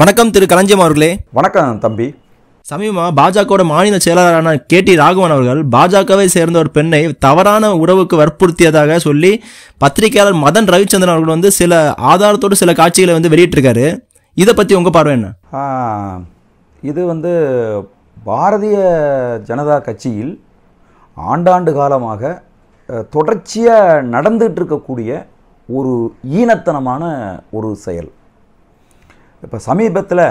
வணக்கம் திரு களஞ்சியம் அவர்களே வணக்கம் தம்பி சமீபமாக பாஜகவோட மாநில செயலாளரான கே டி ராகவன் அவர்கள் பாஜகவை சேர்ந்த ஒரு பெண்ணை தவறான உறவுக்கு வற்புறுத்தியதாக சொல்லி பத்திரிகையாளர் மதன் ரவிச்சந்திரன் அவர்கள் வந்து சில ஆதாரத்தோடு சில காட்சிகளை வந்து வெளியிட்டிருக்காரு இதை பற்றி உங்கள் பார்வை என்ன இது வந்து பாரதிய ஜனதா கட்சியில் ஆண்டாண்டு காலமாக தொடர்ச்சியாக நடந்துகிட்டு இருக்கக்கூடிய ஒரு ஈனத்தனமான ஒரு செயல் இப்போ சமீபத்தில்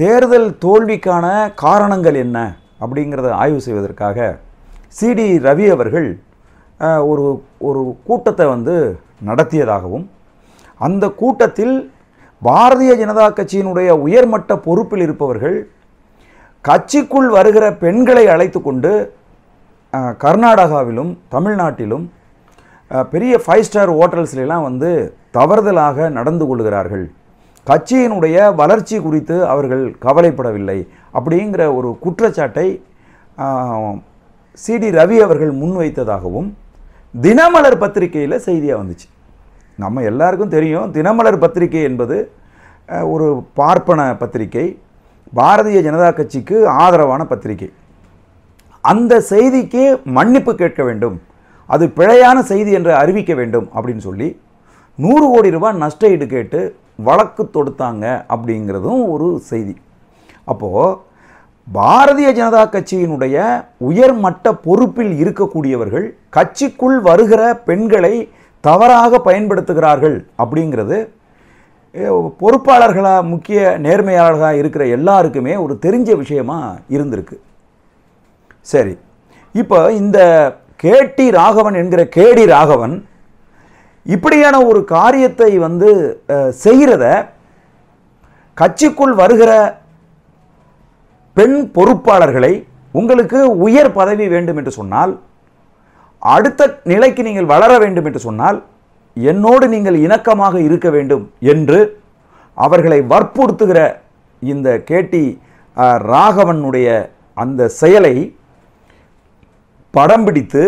தேர்தல் தோல்விக்கான காரணங்கள் என்ன அப்படிங்கிறத ஆய்வு செய்வதற்காக சிடி ரவி அவர்கள் ஒரு ஒரு கூட்டத்தை வந்து நடத்தியதாகவும் அந்த கூட்டத்தில் பாரதிய ஜனதா கட்சியினுடைய உயர்மட்ட பொறுப்பில் இருப்பவர்கள் கட்சிக்குள் வருகிற பெண்களை அழைத்து கொண்டு கர்நாடகாவிலும் தமிழ்நாட்டிலும் பெரிய ஃபைவ் ஸ்டார் ஹோட்டல்ஸ்லாம் வந்து தவறுதலாக நடந்து கொள்கிறார்கள் கட்சியினுடைய வளர்ச்சி குறித்து அவர்கள் கவலைப்படவில்லை அப்படிங்கிற ஒரு குற்றச்சாட்டை சிடி ரவி அவர்கள் முன்வைத்ததாகவும் தினமலர் பத்திரிகையில் செய்தியாக வந்துச்சு நம்ம எல்லாருக்கும் தெரியும் தினமலர் பத்திரிகை என்பது ஒரு பார்ப்பன பத்திரிகை பாரதிய ஜனதா கட்சிக்கு ஆதரவான பத்திரிகை அந்த செய்திக்கு மன்னிப்பு கேட்க வேண்டும் அது பிழையான செய்தி என்று அறிவிக்க வேண்டும் அப்படின்னு சொல்லி நூறு கோடி ரூபாய் நஷ்ட ஈடு கேட்டு வழக்கு தொடுத்தாங்க அப்படிங்கிறதும் ஒரு செய்தி அப்போது பாரதிய ஜனதா கட்சியினுடைய உயர்மட்ட பொறுப்பில் இருக்கக்கூடியவர்கள் கட்சிக்குள் வருகிற பெண்களை தவறாக பயன்படுத்துகிறார்கள் அப்படிங்கிறது பொறுப்பாளர்களாக முக்கிய நேர்மையாளர்களாக இருக்கிற எல்லாருக்குமே ஒரு தெரிஞ்ச விஷயமாக இருந்திருக்கு சரி இப்போ இந்த கேடி ராகவன் என்கிற கேடி ராகவன் இப்படியான ஒரு காரியத்தை வந்து செய்கிறத கட்சிக்குள் வருகிற பெண் பொறுப்பாளர்களை உங்களுக்கு உயர் பதவி வேண்டும் என்று சொன்னால் அடுத்த நிலைக்கு நீங்கள் வளர வேண்டும் என்று சொன்னால் என்னோடு நீங்கள் இணக்கமாக இருக்க வேண்டும் என்று அவர்களை வற்புறுத்துகிற இந்த கேடி ராகவனுடைய அந்த செயலை படம் பிடித்து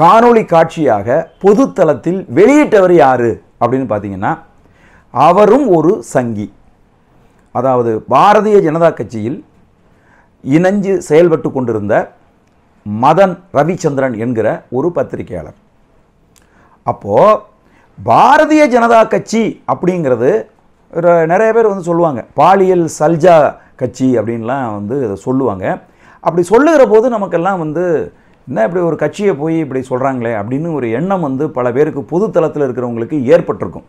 காணொளி காட்சியாக பொதுத்தளத்தில் வெளியிட்டவர் யார் அப்படின்னு பார்த்தீங்கன்னா அவரும் ஒரு சங்கி அதாவது பாரதிய ஜனதா கட்சியில் இணைஞ்சு செயல்பட்டு கொண்டிருந்த மதன் ரவிச்சந்திரன் என்கிற ஒரு பத்திரிகையாளர் அப்போது பாரதிய ஜனதா கட்சி அப்படிங்கிறது நிறைய பேர் வந்து சொல்லுவாங்க பாலியல் சல்ஜா கட்சி அப்படின்லாம் வந்து சொல்லுவாங்க அப்படி சொல்லுகிற போது நமக்கெல்லாம் வந்து என்ன இப்படி ஒரு கட்சியை போய் இப்படி சொல்கிறாங்களே அப்படின்னு ஒரு எண்ணம் வந்து பல பேருக்கு பொதுத்தளத்தில் தளத்தில் இருக்கிறவங்களுக்கு ஏற்பட்டிருக்கும்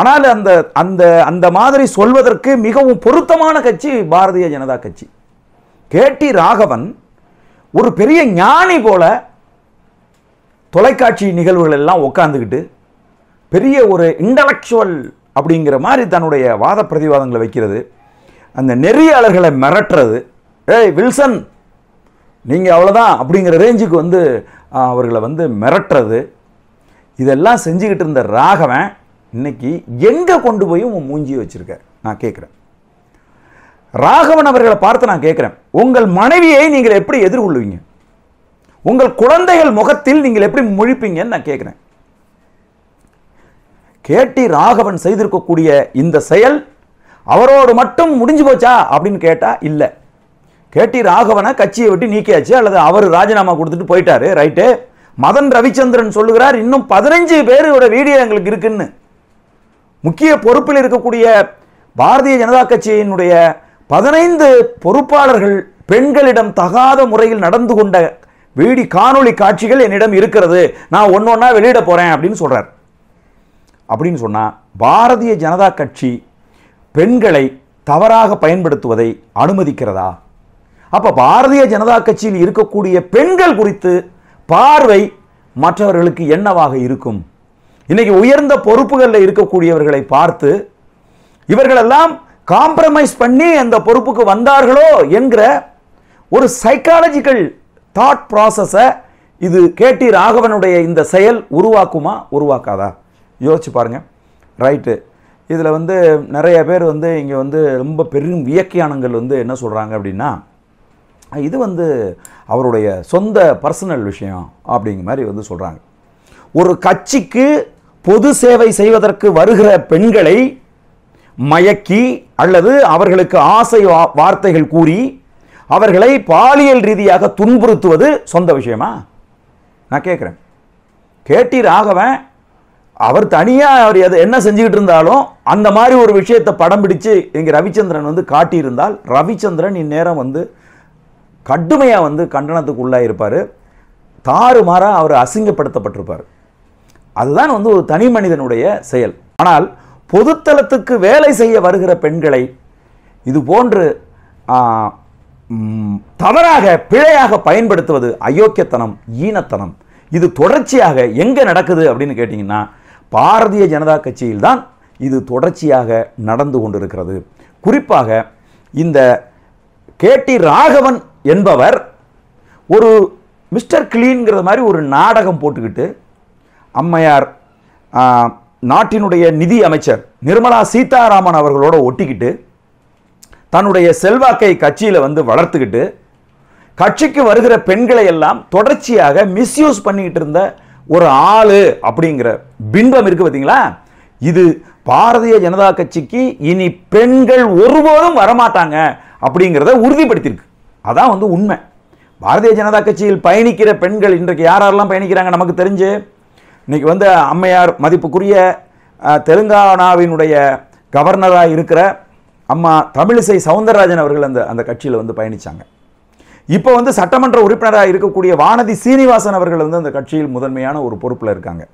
ஆனால் அந்த அந்த அந்த மாதிரி சொல்வதற்கு மிகவும் பொருத்தமான கட்சி பாரதிய ஜனதா கட்சி டி ராகவன் ஒரு பெரிய ஞானி போல தொலைக்காட்சி நிகழ்வுகள் எல்லாம் உட்காந்துக்கிட்டு பெரிய ஒரு இன்டலெக்சுவல் அப்படிங்கிற மாதிரி தன்னுடைய வாத பிரதிவாதங்களை வைக்கிறது அந்த நெறியாளர்களை மிரட்டுறது ஏய் வில்சன் நீங்கள் அவ்வளோதான் அப்படிங்கிற ரேஞ்சுக்கு வந்து அவர்களை வந்து மிரட்டுறது இதெல்லாம் செஞ்சுக்கிட்டு இருந்த ராகவன் இன்னைக்கு எங்கே கொண்டு போய் உன் மூஞ்சி வச்சுருக்க நான் கேட்குறேன் ராகவன் அவர்களை பார்த்து நான் கேட்குறேன் உங்கள் மனைவியை நீங்கள் எப்படி எதிர்கொள்ளுவீங்க உங்கள் குழந்தைகள் முகத்தில் நீங்கள் எப்படி முழிப்பீங்கன்னு நான் கேட்குறேன் கேட்டி ராகவன் செய்திருக்கக்கூடிய இந்த செயல் அவரோடு மட்டும் முடிஞ்சு போச்சா அப்படின்னு கேட்டால் இல்லை கேடி ராகவனை கட்சியை விட்டு நீக்கியாச்சு அல்லது அவர் ராஜினாமா கொடுத்துட்டு போயிட்டாரு ரைட்டு மதன் ரவிச்சந்திரன் சொல்லுகிறார் இன்னும் பதினஞ்சு பேரோட வீடியோ எங்களுக்கு இருக்குன்னு முக்கிய பொறுப்பில் இருக்கக்கூடிய பாரதிய ஜனதா கட்சியினுடைய பதினைந்து பொறுப்பாளர்கள் பெண்களிடம் தகாத முறையில் நடந்து கொண்ட வீடி காணொளி காட்சிகள் என்னிடம் இருக்கிறது நான் ஒன்று ஒன்றா வெளியிட போகிறேன் அப்படின்னு சொல்கிறார் அப்படின்னு சொன்னால் பாரதிய ஜனதா கட்சி பெண்களை தவறாக பயன்படுத்துவதை அனுமதிக்கிறதா அப்போ பாரதிய ஜனதா கட்சியில் இருக்கக்கூடிய பெண்கள் குறித்து பார்வை மற்றவர்களுக்கு என்னவாக இருக்கும் இன்னைக்கு உயர்ந்த பொறுப்புகளில் இருக்கக்கூடியவர்களை பார்த்து இவர்களெல்லாம் காம்ப்ரமைஸ் பண்ணி அந்த பொறுப்புக்கு வந்தார்களோ என்கிற ஒரு சைக்காலஜிக்கல் தாட் ப்ராசஸை இது கே டி ராகவனுடைய இந்த செயல் உருவாக்குமா உருவாக்காதா யோசிச்சு பாருங்கள் ரைட்டு இதில் வந்து நிறைய பேர் வந்து இங்கே வந்து ரொம்ப பெரும் வியக்கியானங்கள் வந்து என்ன சொல்கிறாங்க அப்படின்னா இது வந்து அவருடைய சொந்த பர்சனல் விஷயம் அப்படிங்கிற மாதிரி வந்து சொல்கிறாங்க ஒரு கட்சிக்கு பொது சேவை செய்வதற்கு வருகிற பெண்களை மயக்கி அல்லது அவர்களுக்கு ஆசை வார்த்தைகள் கூறி அவர்களை பாலியல் ரீதியாக துன்புறுத்துவது சொந்த விஷயமா நான் கேட்குறேன் கேட்டி ராகவன் அவர் தனியாக அவர் எது என்ன செஞ்சுக்கிட்டு இருந்தாலும் அந்த மாதிரி ஒரு விஷயத்தை படம் பிடிச்சு எங்கள் ரவிச்சந்திரன் வந்து காட்டியிருந்தால் ரவிச்சந்திரன் இந்நேரம் வந்து கடுமையாக வந்து கண்டனத்துக்கு உள்ளாயிருப்பார் தாறுமாறாக அவர் அசிங்கப்படுத்தப்பட்டிருப்பார் அதுதான் வந்து ஒரு தனி மனிதனுடைய செயல் ஆனால் பொதுத்தளத்துக்கு வேலை செய்ய வருகிற பெண்களை இது போன்று தவறாக பிழையாக பயன்படுத்துவது அயோக்கியத்தனம் ஈனத்தனம் இது தொடர்ச்சியாக எங்கே நடக்குது அப்படின்னு கேட்டிங்கன்னா பாரதிய ஜனதா கட்சியில்தான் இது தொடர்ச்சியாக நடந்து கொண்டிருக்கிறது குறிப்பாக இந்த கேடி ராகவன் என்பவர் ஒரு மிஸ்டர் கிளீன்கிற மாதிரி ஒரு நாடகம் போட்டுக்கிட்டு அம்மையார் நாட்டினுடைய நிதி அமைச்சர் நிர்மலா சீதாராமன் அவர்களோட ஒட்டிக்கிட்டு தன்னுடைய செல்வாக்கை கட்சியில் வந்து வளர்த்துக்கிட்டு கட்சிக்கு வருகிற பெண்களை எல்லாம் தொடர்ச்சியாக மிஸ்யூஸ் பண்ணிக்கிட்டு இருந்த ஒரு ஆள் அப்படிங்கிற பின்பம் இருக்குது பார்த்தீங்களா இது பாரதிய ஜனதா கட்சிக்கு இனி பெண்கள் ஒருபோதும் வரமாட்டாங்க அப்படிங்கிறத உறுதிப்படுத்தியிருக்கு அதான் வந்து உண்மை பாரதிய ஜனதா கட்சியில் பயணிக்கிற பெண்கள் இன்றைக்கு யார் யாரெல்லாம் பயணிக்கிறாங்க நமக்கு தெரிஞ்சு இன்றைக்கி வந்து அம்மையார் மதிப்புக்குரிய தெலுங்கானாவினுடைய கவர்னராக இருக்கிற அம்மா தமிழிசை சவுந்தரராஜன் அவர்கள் அந்த அந்த கட்சியில் வந்து பயணித்தாங்க இப்போ வந்து சட்டமன்ற உறுப்பினராக இருக்கக்கூடிய வானதி சீனிவாசன் அவர்கள் வந்து அந்த கட்சியில் முதன்மையான ஒரு பொறுப்பில் இருக்காங்க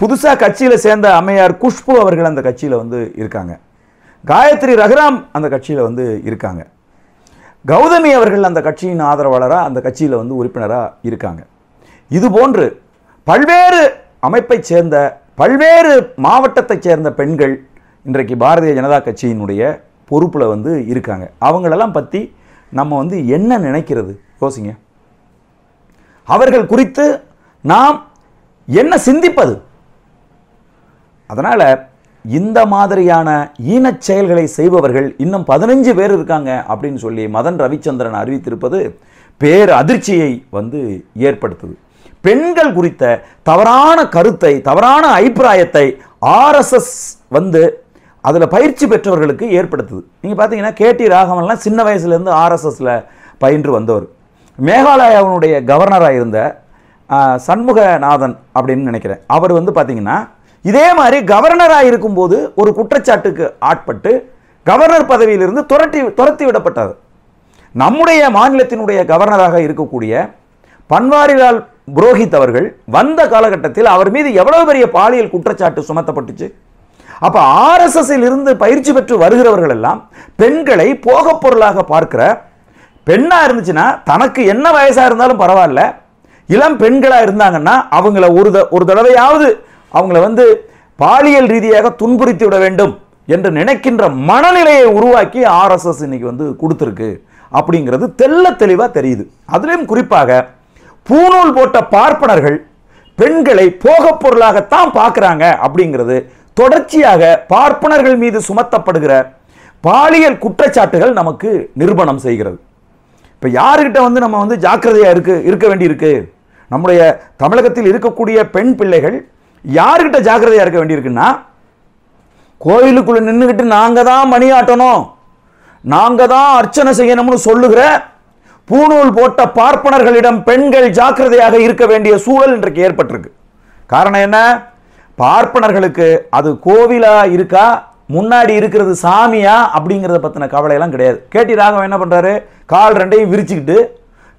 புதுசாக கட்சியில் சேர்ந்த அம்மையார் குஷ்பு அவர்கள் அந்த கட்சியில் வந்து இருக்காங்க காயத்ரி ரகுராம் அந்த கட்சியில் வந்து இருக்காங்க கௌதமி அவர்கள் அந்த கட்சியின் ஆதரவாளராக அந்த கட்சியில் வந்து உறுப்பினராக இருக்காங்க இது போன்று பல்வேறு அமைப்பை சேர்ந்த பல்வேறு மாவட்டத்தைச் சேர்ந்த பெண்கள் இன்றைக்கு பாரதிய ஜனதா கட்சியினுடைய பொறுப்பில் வந்து இருக்காங்க அவங்களெல்லாம் பற்றி நம்ம வந்து என்ன நினைக்கிறது யோசிங்க அவர்கள் குறித்து நாம் என்ன சிந்திப்பது அதனால் இந்த மாதிரியான ஈனச் செயல்களை செய்பவர்கள் இன்னும் பதினஞ்சு பேர் இருக்காங்க அப்படின்னு சொல்லி மதன் ரவிச்சந்திரன் அறிவித்திருப்பது பேர் அதிர்ச்சியை வந்து ஏற்படுத்துது பெண்கள் குறித்த தவறான கருத்தை தவறான அபிப்பிராயத்தை ஆர்எஸ்எஸ் வந்து அதில் பயிற்சி பெற்றவர்களுக்கு ஏற்படுத்துது நீங்கள் பார்த்தீங்கன்னா கேடி ராகவன்லாம் சின்ன வயசுலேருந்து ஆர்எஸ்எஸில் பயின்று வந்தவர் மேகாலயாவினுடைய கவர்னராக இருந்த சண்முகநாதன் அப்படின்னு நினைக்கிறேன் அவர் வந்து பார்த்தீங்கன்னா இதே மாதிரி கவர்னராக இருக்கும்போது ஒரு குற்றச்சாட்டுக்கு ஆட்பட்டு கவர்னர் பதவியிலிருந்து துரட்டி துரத்தி விடப்பட்டது நம்முடைய மாநிலத்தினுடைய கவர்னராக இருக்கக்கூடிய பன்வாரிலால் புரோஹித் அவர்கள் வந்த காலகட்டத்தில் அவர் மீது எவ்வளவு பெரிய பாலியல் குற்றச்சாட்டு சுமத்தப்பட்டுச்சு அப்போ ஆர்எஸ்எஸ்ஸில் இருந்து பயிற்சி பெற்று வருகிறவர்கள் எல்லாம் பெண்களை போகப் பொருளாக பார்க்கிற பெண்ணாக இருந்துச்சுன்னா தனக்கு என்ன வயசாக இருந்தாலும் பரவாயில்ல இளம் பெண்களாக இருந்தாங்கன்னா அவங்கள ஒரு ஒரு தடவையாவது அவங்கள வந்து பாலியல் ரீதியாக துன்புறுத்தி விட வேண்டும் என்று நினைக்கின்ற மனநிலையை உருவாக்கி ஆர்எஸ்எஸ் இன்னைக்கு வந்து கொடுத்துருக்கு அப்படிங்கிறது தெல்ல தெளிவாக தெரியுது அதுலேயும் குறிப்பாக பூநூல் போட்ட பார்ப்பனர்கள் பெண்களை போகப் பொருளாகத்தான் பார்க்குறாங்க அப்படிங்கிறது தொடர்ச்சியாக பார்ப்பனர்கள் மீது சுமத்தப்படுகிற பாலியல் குற்றச்சாட்டுகள் நமக்கு நிரூபணம் செய்கிறது இப்போ யாருக்கிட்ட வந்து நம்ம வந்து ஜாக்கிரதையாக இருக்கு இருக்க வேண்டியிருக்கு நம்முடைய தமிழகத்தில் இருக்கக்கூடிய பெண் பிள்ளைகள் யாருக்கிட்ட ஜாக்கிரதையாக இருக்க வேண்டியிருக்குன்னா கோயிலுக்குள்ளே நின்றுக்கிட்டு நாங்கள் தான் மணி ஆட்டணும் நாங்கள் தான் அர்ச்சனை செய்யணும்னு சொல்லுகிற பூநூல் போட்ட பார்ப்பனர்களிடம் பெண்கள் ஜாக்கிரதையாக இருக்க வேண்டிய சூழல் இன்றைக்கு ஏற்பட்டிருக்கு காரணம் என்ன பார்ப்பனர்களுக்கு அது கோவிலா இருக்கா முன்னாடி இருக்கிறது சாமியா அப்படிங்கிறத பற்றின கவலையெல்லாம் கிடையாது கேட்டி ராகவன் என்ன பண்ணுறாரு கால் ரெண்டையும் விரிச்சுக்கிட்டு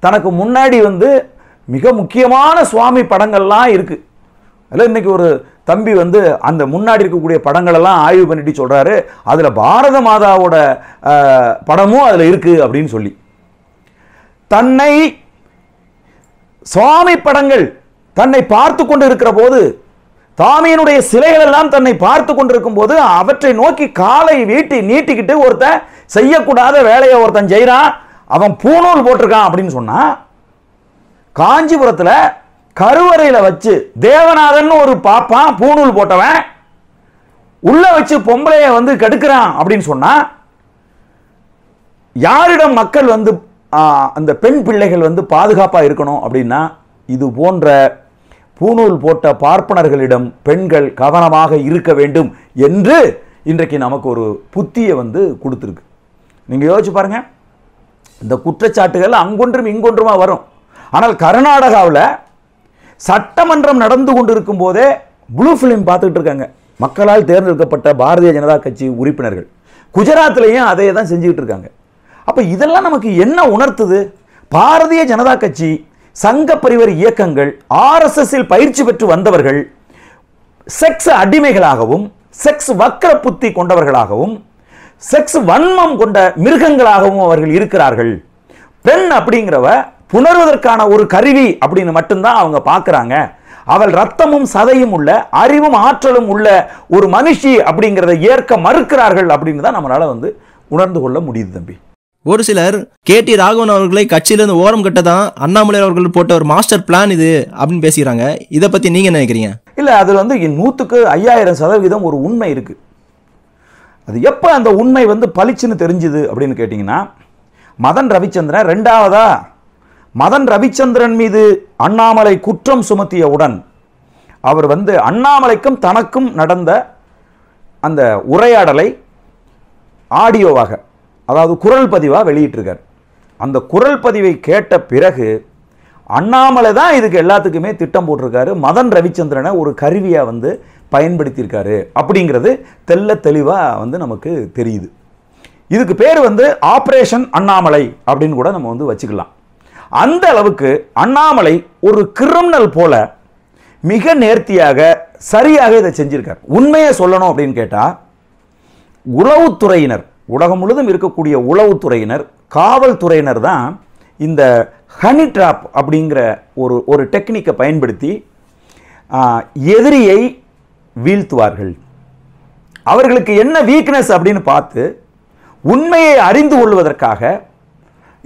தனக்கு முன்னாடி வந்து மிக முக்கியமான சுவாமி படங்கள்லாம் இருக்குது அதில் இன்றைக்கி ஒரு தம்பி வந்து அந்த முன்னாடி இருக்கக்கூடிய படங்களெல்லாம் ஆய்வு பண்ணிட்டு சொல்கிறாரு அதில் பாரத மாதாவோட படமும் அதில் இருக்குது அப்படின்னு சொல்லி தன்னை சுவாமி படங்கள் தன்னை பார்த்து கொண்டு இருக்கிற போது தாமியனுடைய சிலைகள் எல்லாம் தன்னை பார்த்து கொண்டிருக்கும் போது அவற்றை நோக்கி காலை வீட்டி நீட்டிக்கிட்டு ஒருத்தன் செய்யக்கூடாத வேலையை ஒருத்தன் செய்கிறான் அவன் பூநூல் போட்டிருக்கான் அப்படின்னு சொன்னால் காஞ்சிபுரத்தில் கருவறையில் வச்சு தேவநாதன் ஒரு பாப்பான் பூணூல் போட்டவன் உள்ள வச்சு பொம்பளைய வந்து கெடுக்கிறான் அப்படின்னு சொன்னா யாரிடம் மக்கள் வந்து அந்த பெண் பிள்ளைகள் வந்து பாதுகாப்பாக இருக்கணும் அப்படின்னா இது போன்ற பூணூல் போட்ட பார்ப்பனர்களிடம் பெண்கள் கவனமாக இருக்க வேண்டும் என்று இன்றைக்கு நமக்கு ஒரு புத்தியை வந்து கொடுத்துருக்கு நீங்கள் யோசிச்சு பாருங்க இந்த குற்றச்சாட்டுகள் அங்கொன்றும் இங்கொன்றுமா வரும் ஆனால் கர்நாடகாவில் சட்டமன்றம் நடந்து கொண்டிருக்கும் போதே ப்ளூ ஃபிலிம் பார்த்துட்டு இருக்காங்க மக்களால் தேர்ந்தெடுக்கப்பட்ட பாரதிய ஜனதா கட்சி உறுப்பினர்கள் குஜராத்லேயும் அதே தான் செஞ்சுக்கிட்டு இருக்காங்க அப்போ இதெல்லாம் நமக்கு என்ன உணர்த்துது பாரதிய ஜனதா கட்சி சங்க பரிவர் இயக்கங்கள் ஆர்எஸ்எஸ்ஸில் பயிற்சி பெற்று வந்தவர்கள் செக்ஸ் அடிமைகளாகவும் செக்ஸ் வக்கர புத்தி கொண்டவர்களாகவும் செக்ஸ் வன்மம் கொண்ட மிருகங்களாகவும் அவர்கள் இருக்கிறார்கள் பெண் அப்படிங்கிறவ உணர்வதற்கான ஒரு கருவி அப்படின்னு மட்டும்தான் அவங்க பார்க்குறாங்க அவள் ரத்தமும் சதையும் உள்ள அறிவும் ஆற்றலும் உள்ள ஒரு மனுஷி அப்படிங்கிறத ஏற்க மறுக்கிறார்கள் அப்படின்னு தான் நம்மளால் வந்து உணர்ந்து கொள்ள முடியுது தம்பி ஒரு சிலர் கே டி ராகவன் அவர்களை கட்சியிலிருந்து ஓரம் கட்ட தான் அண்ணாமலை அவர்கள் போட்ட ஒரு மாஸ்டர் பிளான் இது அப்படின்னு பேசுகிறாங்க இதை பற்றி நீங்கள் என்ன நினைக்கிறீங்க இல்லை அதில் வந்து என் நூற்றுக்கு ஐயாயிரம் சதவீதம் ஒரு உண்மை இருக்குது அது எப்போ அந்த உண்மை வந்து பளிச்சுன்னு தெரிஞ்சுது அப்படின்னு கேட்டிங்கன்னா மதன் ரவிச்சந்திரன் ரெண்டாவதாக மதன் ரவிச்சந்திரன் மீது அண்ணாமலை குற்றம் சுமத்தியவுடன் அவர் வந்து அண்ணாமலைக்கும் தனக்கும் நடந்த அந்த உரையாடலை ஆடியோவாக அதாவது குரல் பதிவாக வெளியிட்டிருக்கார் அந்த குரல் பதிவை கேட்ட பிறகு அண்ணாமலை தான் இதுக்கு எல்லாத்துக்குமே திட்டம் போட்டிருக்காரு மதன் ரவிச்சந்திரனை ஒரு கருவியாக வந்து பயன்படுத்தியிருக்காரு அப்படிங்கிறது தெல்ல தெளிவாக வந்து நமக்கு தெரியுது இதுக்கு பேர் வந்து ஆப்ரேஷன் அண்ணாமலை அப்படின்னு கூட நம்ம வந்து வச்சுக்கலாம் அந்த அளவுக்கு அண்ணாமலை ஒரு கிரிமினல் போல மிக நேர்த்தியாக சரியாக இதை செஞ்சிருக்கார் உண்மையை சொல்லணும் அப்படின்னு கேட்டால் உளவுத்துறையினர் உலகம் முழுதும் இருக்கக்கூடிய உளவுத்துறையினர் காவல்துறையினர் தான் இந்த ஹனி ட்ராப் அப்படிங்கிற ஒரு ஒரு டெக்னிக்கை பயன்படுத்தி எதிரியை வீழ்த்துவார்கள் அவர்களுக்கு என்ன வீக்னஸ் அப்படின்னு பார்த்து உண்மையை அறிந்து கொள்வதற்காக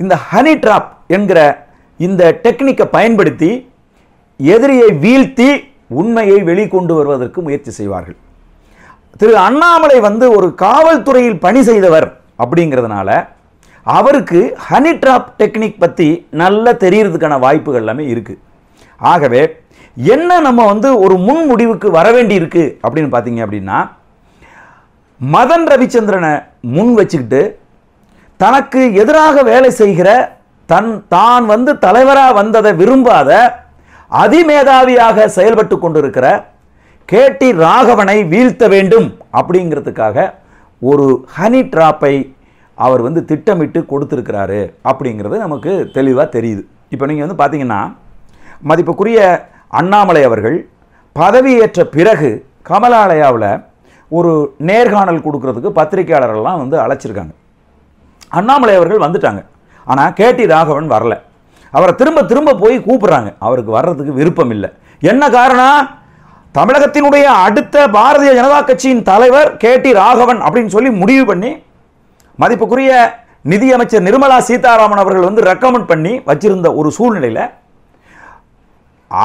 இந்த ஹனி ட்ராப் என்கிற இந்த டெக்னிக்கை பயன்படுத்தி எதிரியை வீழ்த்தி உண்மையை வெளிக்கொண்டு வருவதற்கு முயற்சி செய்வார்கள் திரு அண்ணாமலை வந்து ஒரு காவல்துறையில் பணி செய்தவர் அப்படிங்கிறதுனால அவருக்கு ஹனி ட்ராப் டெக்னிக் பற்றி நல்ல தெரிகிறதுக்கான வாய்ப்புகள் எல்லாமே இருக்குது ஆகவே என்ன நம்ம வந்து ஒரு முன் முடிவுக்கு வர வேண்டியிருக்கு அப்படின்னு பார்த்தீங்க அப்படின்னா மதன் ரவிச்சந்திரனை முன் வச்சுக்கிட்டு தனக்கு எதிராக வேலை செய்கிற தன் தான் வந்து தலைவராக வந்ததை விரும்பாத அதிமேதாவியாக செயல்பட்டு கொண்டிருக்கிற கே டி ராகவனை வீழ்த்த வேண்டும் அப்படிங்கிறதுக்காக ஒரு ஹனி ட்ராப்பை அவர் வந்து திட்டமிட்டு கொடுத்துருக்கிறாரு அப்படிங்கிறது நமக்கு தெளிவாக தெரியுது இப்போ நீங்கள் வந்து பார்த்தீங்கன்னா மதிப்புக்குரிய அண்ணாமலை அவர்கள் பதவியேற்ற பிறகு கமலாலயாவில் ஒரு நேர்காணல் கொடுக்கறதுக்கு பத்திரிகையாளர்கள்லாம் வந்து அழைச்சிருக்காங்க அண்ணாமலை அவர்கள் வந்துட்டாங்க ஆனால் கேடி ராகவன் வரல அவரை திரும்ப திரும்ப போய் கூப்பிட்றாங்க அவருக்கு வர்றதுக்கு விருப்பம் இல்லை என்ன காரணம் தமிழகத்தினுடைய அடுத்த பாரதிய ஜனதா கட்சியின் தலைவர் கே டி ராகவன் அப்படின்னு சொல்லி முடிவு பண்ணி மதிப்புக்குரிய நிதியமைச்சர் நிர்மலா சீதாராமன் அவர்கள் வந்து ரெக்கமெண்ட் பண்ணி வச்சிருந்த ஒரு சூழ்நிலையில்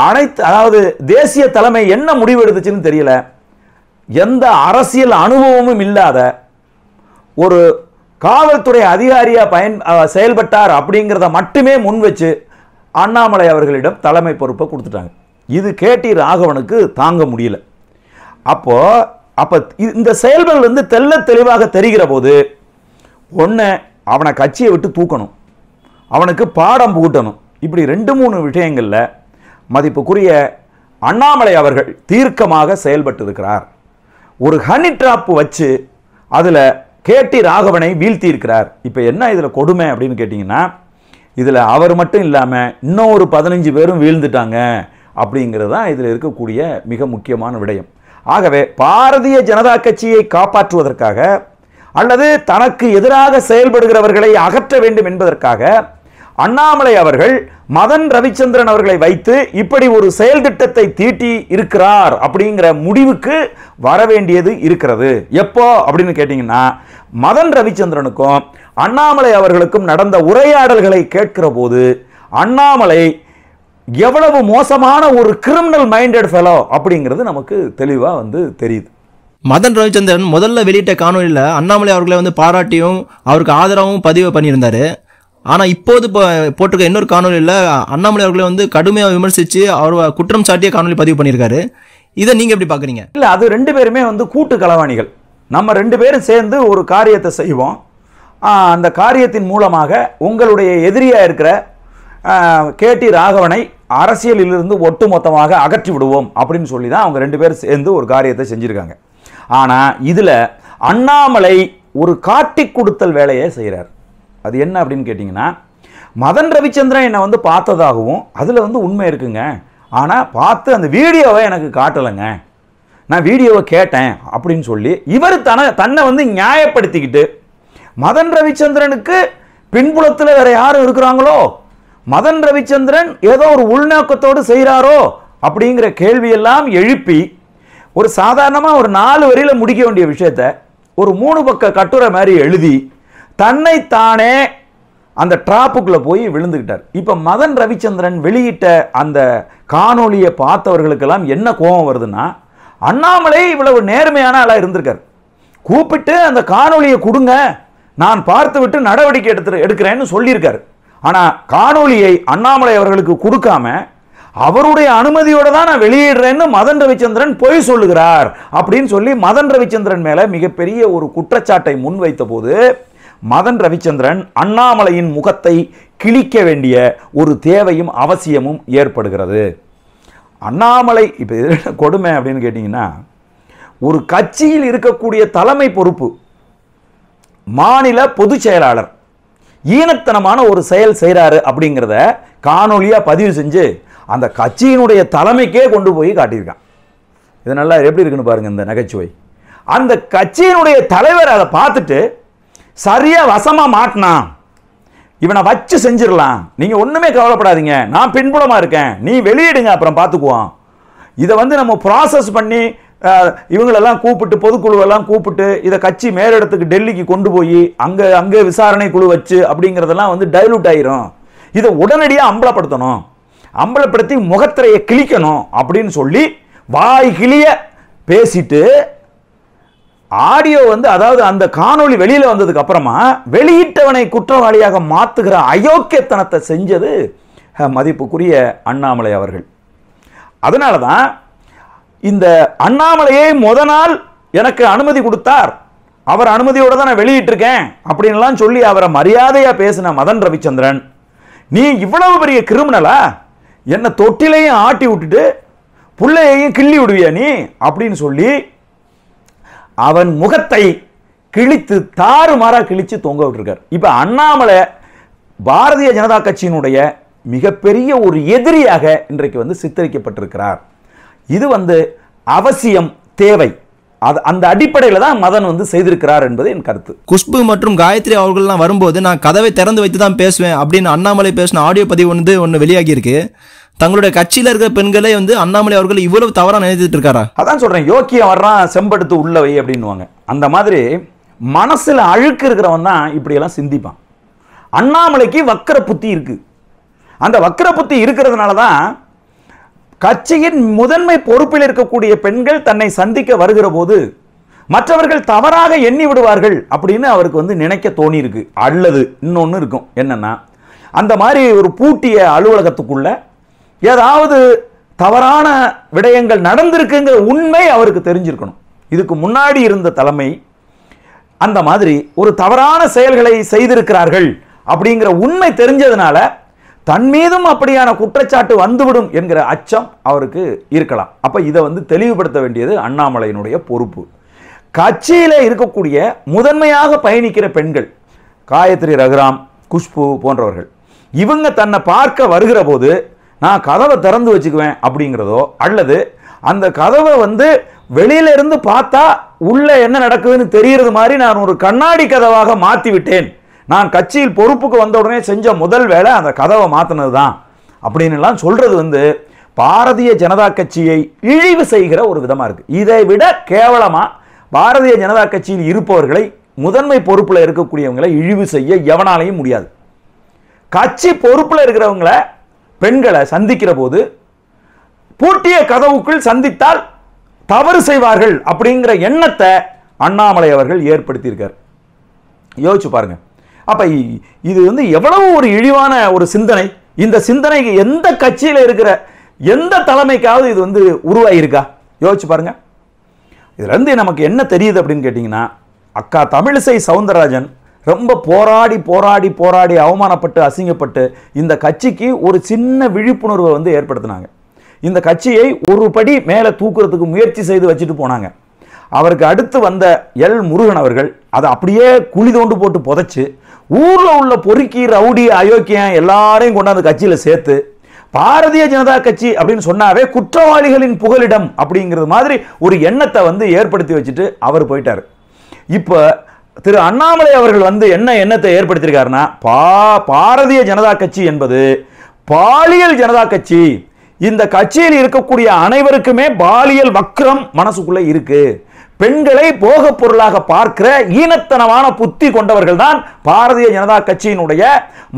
அனைத்து அதாவது தேசிய தலைமை என்ன முடிவு எடுத்துச்சுன்னு தெரியல எந்த அரசியல் அனுபவமும் இல்லாத ஒரு காவல்துறை அதிகாரியாக பயன் செயல்பட்டார் அப்படிங்கிறத மட்டுமே முன் வச்சு அண்ணாமலை அவர்களிடம் தலைமை பொறுப்பை கொடுத்துட்டாங்க இது கேட்டி ராகவனுக்கு தாங்க முடியல அப்போது அப்போ இந்த செயல்கள் வந்து தெல்ல தெளிவாக தெரிகிற போது ஒன்று அவனை கட்சியை விட்டு தூக்கணும் அவனுக்கு பாடம் பூட்டணும் இப்படி ரெண்டு மூணு விஷயங்களில் மதிப்புக்குரிய அண்ணாமலை அவர்கள் தீர்க்கமாக செயல்பட்டு இருக்கிறார் ஒரு ஹனி ட்ராப் வச்சு அதில் கேட்டி ராகவனை வீழ்த்தி இருக்கிறார் இப்போ என்ன இதில் கொடுமை அப்படின்னு கேட்டிங்கன்னா இதில் அவர் மட்டும் இல்லாமல் இன்னும் ஒரு பதினஞ்சு பேரும் வீழ்ந்துட்டாங்க அப்படிங்கிறது தான் இதில் இருக்கக்கூடிய மிக முக்கியமான விடயம் ஆகவே பாரதிய ஜனதா கட்சியை காப்பாற்றுவதற்காக அல்லது தனக்கு எதிராக செயல்படுகிறவர்களை அகற்ற வேண்டும் என்பதற்காக அண்ணாமலை அவர்கள் மதன் ரவிச்சந்திரன் அவர்களை வைத்து இப்படி ஒரு செயல் திட்டத்தை தீட்டி இருக்கிறார் அப்படிங்கிற முடிவுக்கு வர வேண்டியது இருக்கிறது எப்போ அப்படின்னு கேட்டிங்கன்னா மதன் ரவிச்சந்திரனுக்கும் அண்ணாமலை அவர்களுக்கும் நடந்த உரையாடல்களை கேட்கிற போது அண்ணாமலை எவ்வளவு மோசமான ஒரு கிரிமினல் மைண்டட் ஃபெலோ அப்படிங்கிறது நமக்கு தெளிவாக வந்து தெரியுது மதன் ரவிச்சந்திரன் முதல்ல வெளியிட்ட காணொலியில் அண்ணாமலை அவர்களை வந்து பாராட்டியும் அவருக்கு ஆதரவும் பதிவு பண்ணியிருந்தாரு ஆனால் இப்போது இப்போ போட்டிருக்க இன்னொரு காணொலியில் அண்ணாமலை அவர்களை வந்து கடுமையாக விமர்சித்து அவர் குற்றம் சாட்டிய காணொலி பதிவு பண்ணியிருக்காரு இதை நீங்கள் எப்படி பார்க்குறீங்க இல்லை அது ரெண்டு பேருமே வந்து கூட்டு களவாணிகள் நம்ம ரெண்டு பேரும் சேர்ந்து ஒரு காரியத்தை செய்வோம் அந்த காரியத்தின் மூலமாக உங்களுடைய எதிரியாக இருக்கிற கே டி ராகவனை அரசியலிலிருந்து ஒட்டுமொத்தமாக அகற்றி விடுவோம் அப்படின்னு சொல்லி தான் அவங்க ரெண்டு பேரும் சேர்ந்து ஒரு காரியத்தை செஞ்சுருக்காங்க ஆனால் இதில் அண்ணாமலை ஒரு காட்டி கொடுத்தல் வேலையை செய்கிறார் அது என்ன அப்படின்னு கேட்டிங்கன்னா மதன் ரவிச்சந்திரன் என்னை வந்து பார்த்ததாகவும் அதில் வந்து உண்மை இருக்குங்க ஆனால் பார்த்து அந்த வீடியோவை எனக்கு காட்டலைங்க நான் வீடியோவை கேட்டேன் அப்படின்னு சொல்லி இவர் தன தன்னை வந்து நியாயப்படுத்திக்கிட்டு மதன் ரவிச்சந்திரனுக்கு பின்புலத்தில் வேறு யார் இருக்கிறாங்களோ மதன் ரவிச்சந்திரன் ஏதோ ஒரு உள்நோக்கத்தோடு செய்கிறாரோ அப்படிங்கிற கேள்வியெல்லாம் எழுப்பி ஒரு சாதாரணமாக ஒரு நாலு வரியில் முடிக்க வேண்டிய விஷயத்த ஒரு மூணு பக்க கட்டுரை மாதிரி எழுதி தன்னைத்தானே அந்த ட்ராப்புக்குள்ளே போய் விழுந்துக்கிட்டார் இப்போ மதன் ரவிச்சந்திரன் வெளியிட்ட அந்த காணொலியை பார்த்தவர்களுக்கெல்லாம் என்ன கோபம் வருதுன்னா அண்ணாமலை இவ்வளவு நேர்மையான ஆளாக இருந்திருக்கார் கூப்பிட்டு அந்த காணொலியை கொடுங்க நான் பார்த்து விட்டு நடவடிக்கை எடுத்து எடுக்கிறேன்னு சொல்லியிருக்காரு ஆனால் காணொலியை அண்ணாமலை அவர்களுக்கு கொடுக்காம அவருடைய அனுமதியோடு தான் நான் வெளியிடுறேன்னு மதன் ரவிச்சந்திரன் பொய் சொல்லுகிறார் அப்படின்னு சொல்லி மதன் ரவிச்சந்திரன் மேலே மிகப்பெரிய ஒரு குற்றச்சாட்டை முன்வைத்த போது மதன் ரவிச்சந்திரன் அண்ணாமலையின் முகத்தை கிழிக்க வேண்டிய ஒரு தேவையும் அவசியமும் ஏற்படுகிறது அண்ணாமலை இப்போ இது கொடுமை அப்படின்னு கேட்டிங்கன்னா ஒரு கட்சியில் இருக்கக்கூடிய தலைமை பொறுப்பு மாநில பொதுச் செயலாளர் ஈனத்தனமான ஒரு செயல் செய்கிறாரு அப்படிங்கிறத காணொலியாக பதிவு செஞ்சு அந்த கட்சியினுடைய தலைமைக்கே கொண்டு போய் காட்டியிருக்கான் இதனால் எப்படி இருக்குன்னு பாருங்கள் இந்த நகைச்சுவை அந்த கட்சியினுடைய தலைவர் அதை பார்த்துட்டு சரியாக வசமாக மாட்டினான் இவனை வச்சு செஞ்சிடலாம் நீங்கள் ஒன்றுமே கவலைப்படாதீங்க நான் பின்புலமா இருக்கேன் நீ வெளியிடுங்க அப்புறம் பார்த்துக்குவோம் இதை வந்து நம்ம ப்ராசஸ் பண்ணி இவங்களெல்லாம் கூப்பிட்டு பொதுக்குழுவெல்லாம் கூப்பிட்டு இதை கட்சி மேலிடத்துக்கு டெல்லிக்கு கொண்டு போய் அங்கே அங்கே விசாரணை குழு வச்சு அப்படிங்கிறதெல்லாம் வந்து டைலூட் ஆயிரும் இதை உடனடியாக அம்பலப்படுத்தணும் அம்பலப்படுத்தி முகத்திரையை கிழிக்கணும் அப்படின்னு சொல்லி வாய் கிளிய பேசிட்டு ஆடியோ வந்து அதாவது அந்த காணொளி வெளியில் வந்ததுக்கு அப்புறமா வெளியிட்டவனை குற்றவாளியாக மாற்றுகிற அயோக்கியத்தனத்தை செஞ்சது மதிப்புக்குரிய அண்ணாமலை அவர்கள் அதனால தான் இந்த அண்ணாமலையை முத நாள் எனக்கு அனுமதி கொடுத்தார் அவர் அனுமதியோடு தான் நான் வெளியிட்டிருக்கேன் அப்படின்லாம் சொல்லி அவரை மரியாதையாக பேசின மதன் ரவிச்சந்திரன் நீ இவ்வளவு பெரிய கிரிமினலா என்னை தொட்டிலையும் ஆட்டி விட்டுட்டு பிள்ளையையும் கிள்ளி விடுவியா நீ அப்படின்னு சொல்லி அவன் முகத்தை கிழித்து தாறுமாறாக கிழித்து தொங்க விட்டுருக்கார் இப்போ அண்ணாமலை பாரதிய ஜனதா கட்சியினுடைய மிகப்பெரிய ஒரு எதிரியாக இன்றைக்கு வந்து சித்தரிக்கப்பட்டிருக்கிறார் இது வந்து அவசியம் தேவை அது அந்த அடிப்படையில் தான் மதன் வந்து செய்திருக்கிறார் என்பது என் கருத்து குஷ்பு மற்றும் காயத்ரி அவர்கள்லாம் வரும்போது நான் கதவை திறந்து வைத்து தான் பேசுவேன் அப்படின்னு அண்ணாமலை பேசின ஆடியோ பதிவு வந்து ஒன்று வெளியாகியிருக்கு தங்களுடைய கட்சியில் இருக்கிற பெண்களை வந்து அண்ணாமலை அவர்கள் இவ்வளவு தவறாக நினைத்துட்டு இருக்காரா அதான் சொல்கிறேன் யோக்கிய வர்றான் செம்படுத்து உள்ளவை அப்படின்னு அந்த மாதிரி மனசில் அழுக்கு இருக்கிறவன் தான் இப்படியெல்லாம் சிந்திப்பான் அண்ணாமலைக்கு வக்கர புத்தி இருக்குது அந்த வக்கர புத்தி இருக்கிறதுனால தான் கட்சியின் முதன்மை பொறுப்பில் இருக்கக்கூடிய பெண்கள் தன்னை சந்திக்க வருகிற போது மற்றவர்கள் தவறாக எண்ணி விடுவார்கள் அப்படின்னு அவருக்கு வந்து நினைக்க தோணியிருக்கு அல்லது இன்னொன்று இருக்கும் என்னென்னா அந்த மாதிரி ஒரு பூட்டிய அலுவலகத்துக்குள்ளே ஏதாவது தவறான விடயங்கள் நடந்திருக்குங்கிற உண்மை அவருக்கு தெரிஞ்சிருக்கணும் இதுக்கு முன்னாடி இருந்த தலைமை அந்த மாதிரி ஒரு தவறான செயல்களை செய்திருக்கிறார்கள் அப்படிங்கிற உண்மை தெரிஞ்சதுனால தன் மீதும் அப்படியான குற்றச்சாட்டு வந்துவிடும் என்கிற அச்சம் அவருக்கு இருக்கலாம் அப்போ இதை வந்து தெளிவுபடுத்த வேண்டியது அண்ணாமலையினுடைய பொறுப்பு கட்சியில் இருக்கக்கூடிய முதன்மையாக பயணிக்கிற பெண்கள் காயத்ரி ரகுராம் குஷ்பு போன்றவர்கள் இவங்க தன்னை பார்க்க வருகிற போது நான் கதவை திறந்து வச்சுக்குவேன் அப்படிங்கிறதோ அல்லது அந்த கதவை வந்து வெளியில இருந்து பார்த்தா உள்ள என்ன நடக்குதுன்னு தெரியறது மாதிரி நான் ஒரு கண்ணாடி கதவாக மாற்றி விட்டேன் நான் கட்சியில் பொறுப்புக்கு வந்த உடனே செஞ்ச முதல் வேலை அந்த கதவை மாற்றினது தான் அப்படின்னுலாம் சொல்றது வந்து பாரதிய ஜனதா கட்சியை இழிவு செய்கிற ஒரு விதமாக இருக்குது இதை விட கேவலமாக பாரதிய ஜனதா கட்சியில் இருப்பவர்களை முதன்மை பொறுப்பில் இருக்கக்கூடியவங்களை இழிவு செய்ய எவனாலையும் முடியாது கட்சி பொறுப்பில் இருக்கிறவங்கள பெண்களை சந்திக்கிற போது பூட்டிய கதவுக்குள் சந்தித்தால் தவறு செய்வார்கள் அப்படிங்கிற எண்ணத்தை அண்ணாமலை அவர்கள் ஏற்படுத்தியிருக்கார் யோசிச்சு பாருங்க அப்ப இது வந்து எவ்வளவு ஒரு இழிவான ஒரு சிந்தனை இந்த சிந்தனைக்கு எந்த கட்சியில் இருக்கிற எந்த தலைமைக்காவது இது வந்து உருவாகியிருக்கா யோசிச்சு பாருங்க இதுலேருந்து நமக்கு என்ன தெரியுது அப்படின்னு கேட்டிங்கன்னா அக்கா தமிழிசை சவுந்தரராஜன் ரொம்ப போராடி போராடி போராடி அவமானப்பட்டு அசிங்கப்பட்டு இந்த கட்சிக்கு ஒரு சின்ன விழிப்புணர்வை வந்து ஏற்படுத்தினாங்க இந்த கட்சியை ஒரு படி மேலே தூக்குறதுக்கு முயற்சி செய்து வச்சுட்டு போனாங்க அவருக்கு அடுத்து வந்த எல் முருகன் அவர்கள் அதை அப்படியே குழி தோண்டு போட்டு புதைச்சி ஊரில் உள்ள பொறுக்கி ரவுடி அயோக்கியம் எல்லாரையும் கொண்டாந்து கட்சியில் சேர்த்து பாரதிய ஜனதா கட்சி அப்படின்னு சொன்னாவே குற்றவாளிகளின் புகலிடம் அப்படிங்கிறது மாதிரி ஒரு எண்ணத்தை வந்து ஏற்படுத்தி வச்சுட்டு அவர் போயிட்டார் இப்போ திரு அண்ணாமலை அவர்கள் வந்து என்ன எண்ணத்தை ஏற்படுத்தியிருக்காருன்னா பா பாரதிய ஜனதா கட்சி என்பது பாலியல் ஜனதா கட்சி இந்த கட்சியில் இருக்கக்கூடிய அனைவருக்குமே பாலியல் வக்ரம் மனசுக்குள்ள இருக்கு பெண்களை போக பொருளாக பார்க்கிற ஈனத்தனமான புத்தி கொண்டவர்கள் தான் பாரதிய ஜனதா கட்சியினுடைய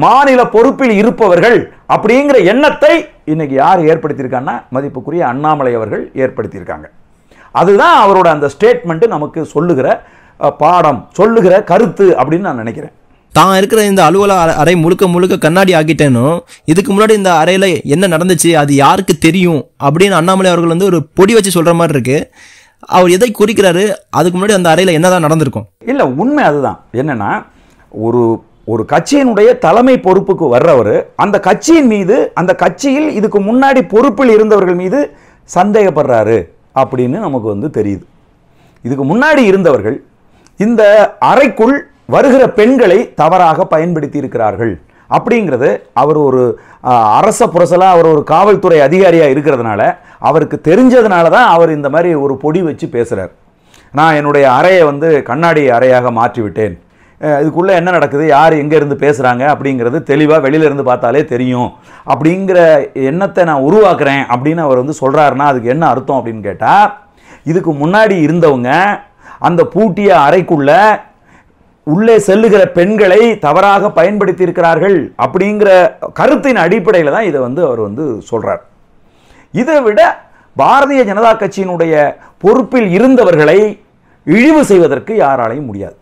மாநில பொறுப்பில் இருப்பவர்கள் அப்படிங்கிற எண்ணத்தை இன்னைக்கு யார் ஏற்படுத்தியிருக்காங்கன்னா மதிப்புக்குரிய அண்ணாமலை அவர்கள் ஏற்படுத்தியிருக்காங்க அதுதான் அவரோட அந்த ஸ்டேட்மெண்ட்டு நமக்கு சொல்லுகிற பாடம் சொல்லுகிற கருத்து அப்படின்னு நான் நினைக்கிறேன் தான் இருக்கிற இந்த அலுவல அறை முழுக்க முழுக்க கண்ணாடி ஆக்கிட்டேனோ இதுக்கு முன்னாடி இந்த அறையில் என்ன நடந்துச்சு அது யாருக்கு தெரியும் அப்படின்னு அண்ணாமலை அவர்கள் வந்து ஒரு பொடி வச்சு சொல்கிற மாதிரி இருக்கு அவர் எதை குறிக்கிறாரு அதுக்கு முன்னாடி அந்த அறையில் என்னதான் நடந்திருக்கும் இல்லை உண்மை அதுதான் என்னென்னா ஒரு ஒரு கட்சியினுடைய தலைமை பொறுப்புக்கு வர்றவர் அந்த கட்சியின் மீது அந்த கட்சியில் இதுக்கு முன்னாடி பொறுப்பில் இருந்தவர்கள் மீது சந்தேகப்படுறாரு அப்படின்னு நமக்கு வந்து தெரியுது இதுக்கு முன்னாடி இருந்தவர்கள் இந்த அறைக்குள் வருகிற பெண்களை தவறாக பயன்படுத்தி இருக்கிறார்கள் அப்படிங்கிறது அவர் ஒரு அரச புரசலாக அவர் ஒரு காவல்துறை அதிகாரியாக இருக்கிறதுனால அவருக்கு தெரிஞ்சதுனால தான் அவர் இந்த மாதிரி ஒரு பொடி வச்சு பேசுகிறார் நான் என்னுடைய அறையை வந்து கண்ணாடி அறையாக மாற்றிவிட்டேன் இதுக்குள்ளே என்ன நடக்குது யார் எங்கேருந்து பேசுகிறாங்க அப்படிங்கிறது தெளிவாக வெளியிலேருந்து பார்த்தாலே தெரியும் அப்படிங்கிற எண்ணத்தை நான் உருவாக்குறேன் அப்படின்னு அவர் வந்து சொல்கிறாருன்னா அதுக்கு என்ன அர்த்தம் அப்படின்னு கேட்டால் இதுக்கு முன்னாடி இருந்தவங்க அந்த பூட்டிய அறைக்குள்ள உள்ளே செல்லுகிற பெண்களை தவறாக பயன்படுத்தி இருக்கிறார்கள் அப்படிங்கிற கருத்தின் அடிப்படையில் தான் இதை வந்து அவர் வந்து சொல்கிறார் இதை விட பாரதிய ஜனதா கட்சியினுடைய பொறுப்பில் இருந்தவர்களை இழிவு செய்வதற்கு யாராலையும் முடியாது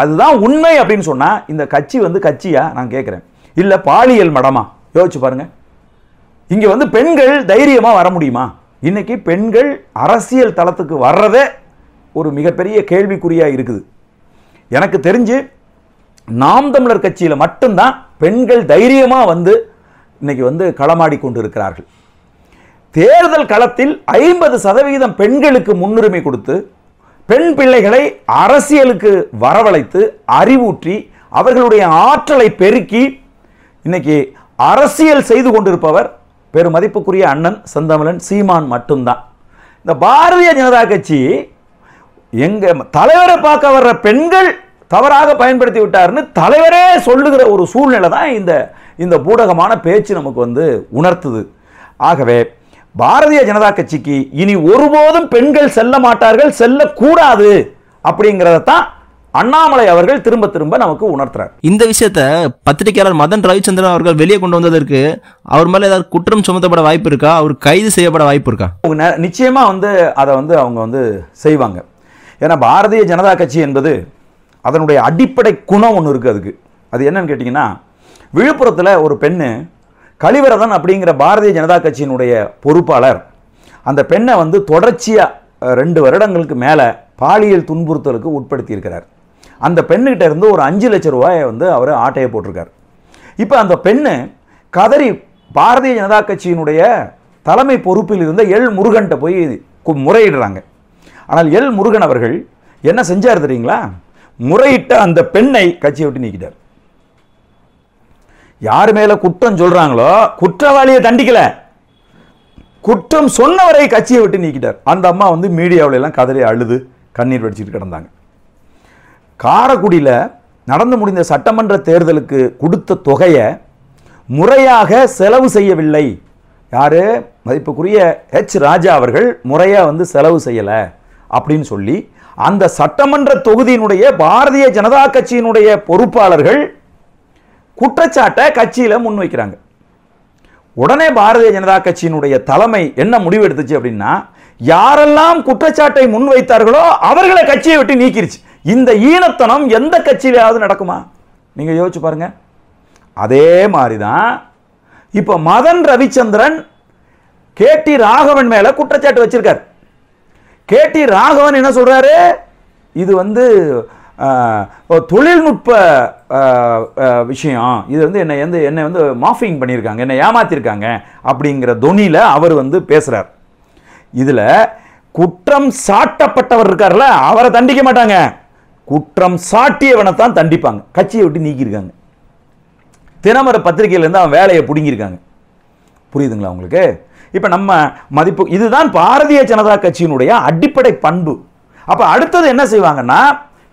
அதுதான் உண்மை அப்படின்னு சொன்னால் இந்த கட்சி வந்து கட்சியா நான் கேட்குறேன் இல்லை பாலியல் மடமா யோசிச்சு பாருங்க இங்கே வந்து பெண்கள் தைரியமாக வர முடியுமா இன்னைக்கு பெண்கள் அரசியல் தளத்துக்கு வர்றதே ஒரு மிகப்பெரிய கேள்விக்குறியாக இருக்குது எனக்கு தெரிஞ்சு நாம் தமிழர் கட்சியில் மட்டும்தான் பெண்கள் தைரியமாக வந்து இன்னைக்கு வந்து களமாடி கொண்டு இருக்கிறார்கள் தேர்தல் களத்தில் ஐம்பது சதவிகிதம் பெண்களுக்கு முன்னுரிமை கொடுத்து பெண் பிள்ளைகளை அரசியலுக்கு வரவழைத்து அறிவூற்றி அவர்களுடைய ஆற்றலை பெருக்கி இன்னைக்கு அரசியல் செய்து கொண்டிருப்பவர் பெருமதிப்புக்குரிய அண்ணன் செந்தமிழன் சீமான் மட்டும்தான் இந்த பாரதிய ஜனதா கட்சி எங்க தலைவரை பார்க்க வர்ற பெண்கள் தவறாக பயன்படுத்தி விட்டார்னு தலைவரே சொல்லுகிற ஒரு சூழ்நிலை தான் இந்த இந்த பூடகமான பேச்சு நமக்கு வந்து உணர்த்துது ஆகவே பாரதிய ஜனதா கட்சிக்கு இனி ஒருபோதும் பெண்கள் செல்ல மாட்டார்கள் செல்லக்கூடாது அப்படிங்கிறத தான் அண்ணாமலை அவர்கள் திரும்ப திரும்ப நமக்கு உணர்த்துறார் இந்த விஷயத்த பத்திரிகையாளர் மதன் ரவிச்சந்திரன் அவர்கள் வெளியே கொண்டு வந்ததற்கு அவர் மேலே ஏதாவது குற்றம் சுமத்தப்பட வாய்ப்பு இருக்கா அவர் கைது செய்யப்பட வாய்ப்பு இருக்கா நிச்சயமா வந்து அதை வந்து அவங்க வந்து செய்வாங்க ஏன்னா பாரதிய ஜனதா கட்சி என்பது அதனுடைய அடிப்படை குணம் ஒன்று இருக்குது அதுக்கு அது என்னன்னு கேட்டிங்கன்னா விழுப்புரத்தில் ஒரு பெண்ணு கழிவரதன் அப்படிங்கிற பாரதிய ஜனதா கட்சியினுடைய பொறுப்பாளர் அந்த பெண்ணை வந்து தொடர்ச்சியாக ரெண்டு வருடங்களுக்கு மேலே பாலியல் துன்புறுத்தலுக்கு உட்படுத்தியிருக்கிறார் அந்த பெண்ணுக்கிட்ட இருந்து ஒரு அஞ்சு லட்ச ரூபாயை வந்து அவர் ஆட்டையை போட்டிருக்கார் இப்போ அந்த பெண்ணு கதறி பாரதிய ஜனதா கட்சியினுடைய தலைமை பொறுப்பில் இருந்த எல் முருகன்ட்ட போய் முறையிடுறாங்க ஆனால் எல் முருகன் அவர்கள் என்ன செஞ்சார் தெரியுங்களா முறையிட்ட அந்த பெண்ணை கட்சியை விட்டு நீக்கிட்டார் யார் மேலே குற்றம் சொல்கிறாங்களோ குற்றவாளியை தண்டிக்கலை குற்றம் சொன்னவரை கட்சியை விட்டு நீக்கிட்டார் அந்த அம்மா வந்து மீடியாவில எல்லாம் கதறி அழுது கண்ணீர் வடிச்சிட்டு கிடந்தாங்க காரக்குடியில் நடந்து முடிந்த சட்டமன்ற தேர்தலுக்கு கொடுத்த தொகையை முறையாக செலவு செய்யவில்லை யாரு மதிப்புக்குரிய ஹெச் ராஜா அவர்கள் முறையாக வந்து செலவு செய்யலை அப்படின்னு சொல்லி அந்த சட்டமன்ற தொகுதியினுடைய பாரதிய ஜனதா கட்சியினுடைய பொறுப்பாளர்கள் குற்றச்சாட்டை கட்சியில் முன்வைக்கிறாங்க உடனே பாரதிய ஜனதா கட்சியினுடைய தலைமை என்ன முடிவு எடுத்துச்சு அப்படின்னா யாரெல்லாம் குற்றச்சாட்டை முன்வைத்தார்களோ அவர்களை கட்சியை விட்டு நீக்கிருச்சு இந்த ஈனத்தனம் எந்த கட்சியிலாவது நடக்குமா நீங்கள் யோசிச்சு பாருங்க அதே மாதிரி தான் இப்போ மதன் ரவிச்சந்திரன் கே டி ராகவன் மேலே குற்றச்சாட்டு வச்சிருக்காரு கேடி ராகவன் என்ன சொல்கிறாரு இது வந்து தொழில்நுட்ப விஷயம் இது வந்து என்னை வந்து என்னை வந்து மாஃபிங் பண்ணியிருக்காங்க என்னை ஏமாத்திருக்காங்க அப்படிங்கிற தொனியில் அவர் வந்து பேசுகிறார் இதில் குற்றம் சாட்டப்பட்டவர் இருக்கார்ல அவரை தண்டிக்க மாட்டாங்க குற்றம் சாட்டியவனை தான் தண்டிப்பாங்க கட்சியை விட்டு நீக்கியிருக்காங்க தினமர பத்திரிகையிலேருந்து அவன் வேலையை பிடுங்கியிருக்காங்க புரியுதுங்களா உங்களுக்கு இப்போ நம்ம மதிப்பு இதுதான் பாரதிய ஜனதா கட்சியினுடைய அடிப்படை பண்பு அப்போ அடுத்தது என்ன செய்வாங்கன்னா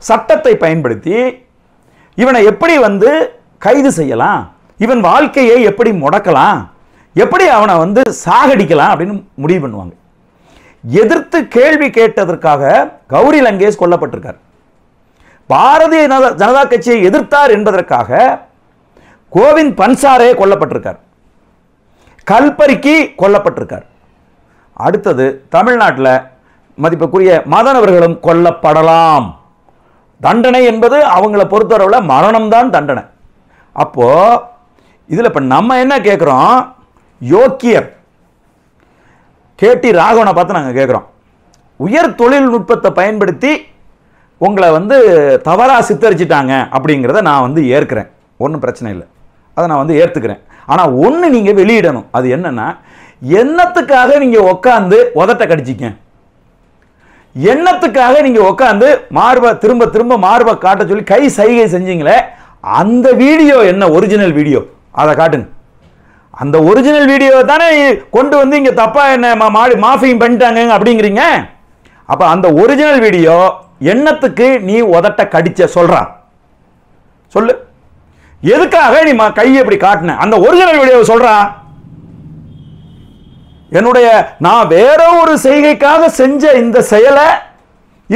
சட்டத்தை பயன்படுத்தி இவனை எப்படி வந்து கைது செய்யலாம் இவன் வாழ்க்கையை எப்படி முடக்கலாம் எப்படி அவனை வந்து சாகடிக்கலாம் அப்படின்னு முடிவு பண்ணுவாங்க எதிர்த்து கேள்வி கேட்டதற்காக கௌரி லங்கேஷ் கொல்லப்பட்டிருக்கார் பாரதிய ஜனதா கட்சியை எதிர்த்தார் என்பதற்காக கோவிந்த் பன்சாரே கொல்லப்பட்டிருக்கார் கல்பரிக்கு கொல்லப்பட்டிருக்கார் அடுத்தது தமிழ்நாட்டில் மதிப்புக்குரிய மதனவர்களும் கொல்லப்படலாம் தண்டனை என்பது அவங்கள பொறுத்தளவில் மரணம்தான் தண்டனை அப்போது இதில் இப்போ நம்ம என்ன கேட்குறோம் யோக்கியர் டி ராகவனை பார்த்து நாங்கள் கேட்குறோம் உயர் தொழில்நுட்பத்தை பயன்படுத்தி உங்களை வந்து தவறாக சித்தரிச்சிட்டாங்க அப்படிங்கிறத நான் வந்து ஏற்கிறேன் ஒன்றும் பிரச்சனை இல்லை அதை நான் வந்து ஏற்றுக்கிறேன் ஆனால் ஒன்று நீங்கள் வெளியிடணும் அது என்னென்னா எண்ணத்துக்காக நீங்கள் உக்காந்து உதட்ட கடிச்சிக்க எண்ணத்துக்காக நீங்கள் உக்காந்து மார்பை திரும்ப திரும்ப மார்பை காட்ட சொல்லி கை சைகை செஞ்சீங்களே அந்த வீடியோ என்ன ஒரிஜினல் வீடியோ அதை காட்டுங்க அந்த ஒரிஜினல் வீடியோவை தானே கொண்டு வந்து இங்கே தப்பாக என்ன மாடி மாஃபியும் பண்ணிட்டாங்க அப்படிங்கிறீங்க அப்போ அந்த ஒரிஜினல் வீடியோ எண்ணத்துக்கு நீ உதட்ட கடிச்ச சொல்கிறான் சொல்லு எதுக்காக நீ கையை இப்படி காட்டின அந்த ஒரிஜினல் வீடியோ சொல்கிறான் என்னுடைய நான் வேற ஒரு செய்கைக்காக செஞ்ச இந்த செயலை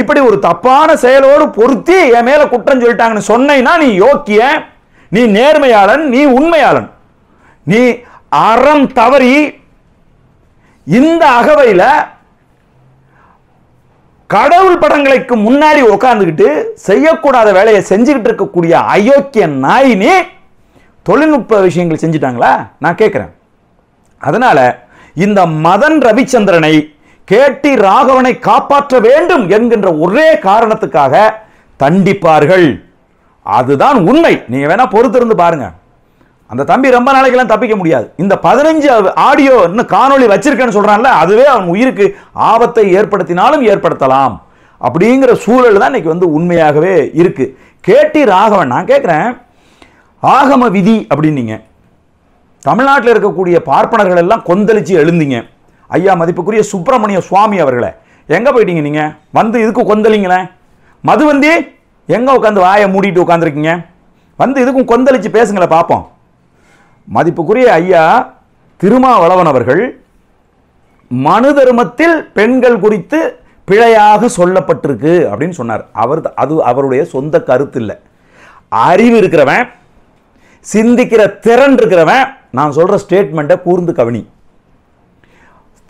இப்படி ஒரு தப்பான செயலோடு பொருத்தி என் மேலே குற்றம் சொல்லிட்டாங்கன்னு சொன்னீங்கன்னா நீ யோக்கிய நீ நேர்மையாளன் நீ உண்மையாளன் நீ அறம் தவறி இந்த அகவையில் கடவுள் படங்களுக்கு முன்னாடி உட்காந்துக்கிட்டு செய்யக்கூடாத வேலையை செஞ்சுக்கிட்டு இருக்கக்கூடிய அயோக்கிய நாயினி தொழில்நுட்ப விஷயங்கள் செஞ்சிட்டாங்களா நான் கேட்குறேன் அதனால் இந்த மதன் ரவிச்சந்திரனை கேட்டி ராகவனை காப்பாற்ற வேண்டும் என்கின்ற ஒரே காரணத்துக்காக தண்டிப்பார்கள் அதுதான் உண்மை நீங்கள் வேணால் பொறுத்திருந்து பாருங்கள் அந்த தம்பி ரொம்ப நாளைக்கெல்லாம் தப்பிக்க முடியாது இந்த பதினஞ்சு ஆடியோ இன்னும் காணொலி வச்சிருக்கேன்னு சொல்கிறான்ல அதுவே அவன் உயிருக்கு ஆபத்தை ஏற்படுத்தினாலும் ஏற்படுத்தலாம் அப்படிங்கிற சூழல் தான் இன்றைக்கி வந்து உண்மையாகவே இருக்குது கேட்டி ராகவன் நான் கேட்குறேன் ஆகம விதி அப்படின்னீங்க தமிழ்நாட்டில் இருக்கக்கூடிய பார்ப்பனர்கள் எல்லாம் கொந்தளிச்சு எழுந்தீங்க ஐயா மதிப்புக்குரிய சுப்பிரமணிய சுவாமி அவர்களை எங்கே போயிட்டீங்க நீங்கள் வந்து இதுக்கு கொந்தளிங்களேன் மது வந்து எங்கே உட்காந்து வாயை மூடிட்டு உட்காந்துருக்கீங்க வந்து இதுக்கும் கொந்தளிச்சு பேசுங்களேன் பார்ப்போம் மதிப்புக்குரிய ஐயா திருமாவளவன் அவர்கள் மனு தர்மத்தில் பெண்கள் குறித்து பிழையாக சொல்லப்பட்டிருக்கு அப்படின்னு சொன்னார் அவர் அது அவருடைய சொந்த கருத்து இல்லை அறிவு இருக்கிறவன் சிந்திக்கிற திறன் இருக்கிறவன் நான் சொல்கிற ஸ்டேட்மெண்ட்டை கூர்ந்து கவனி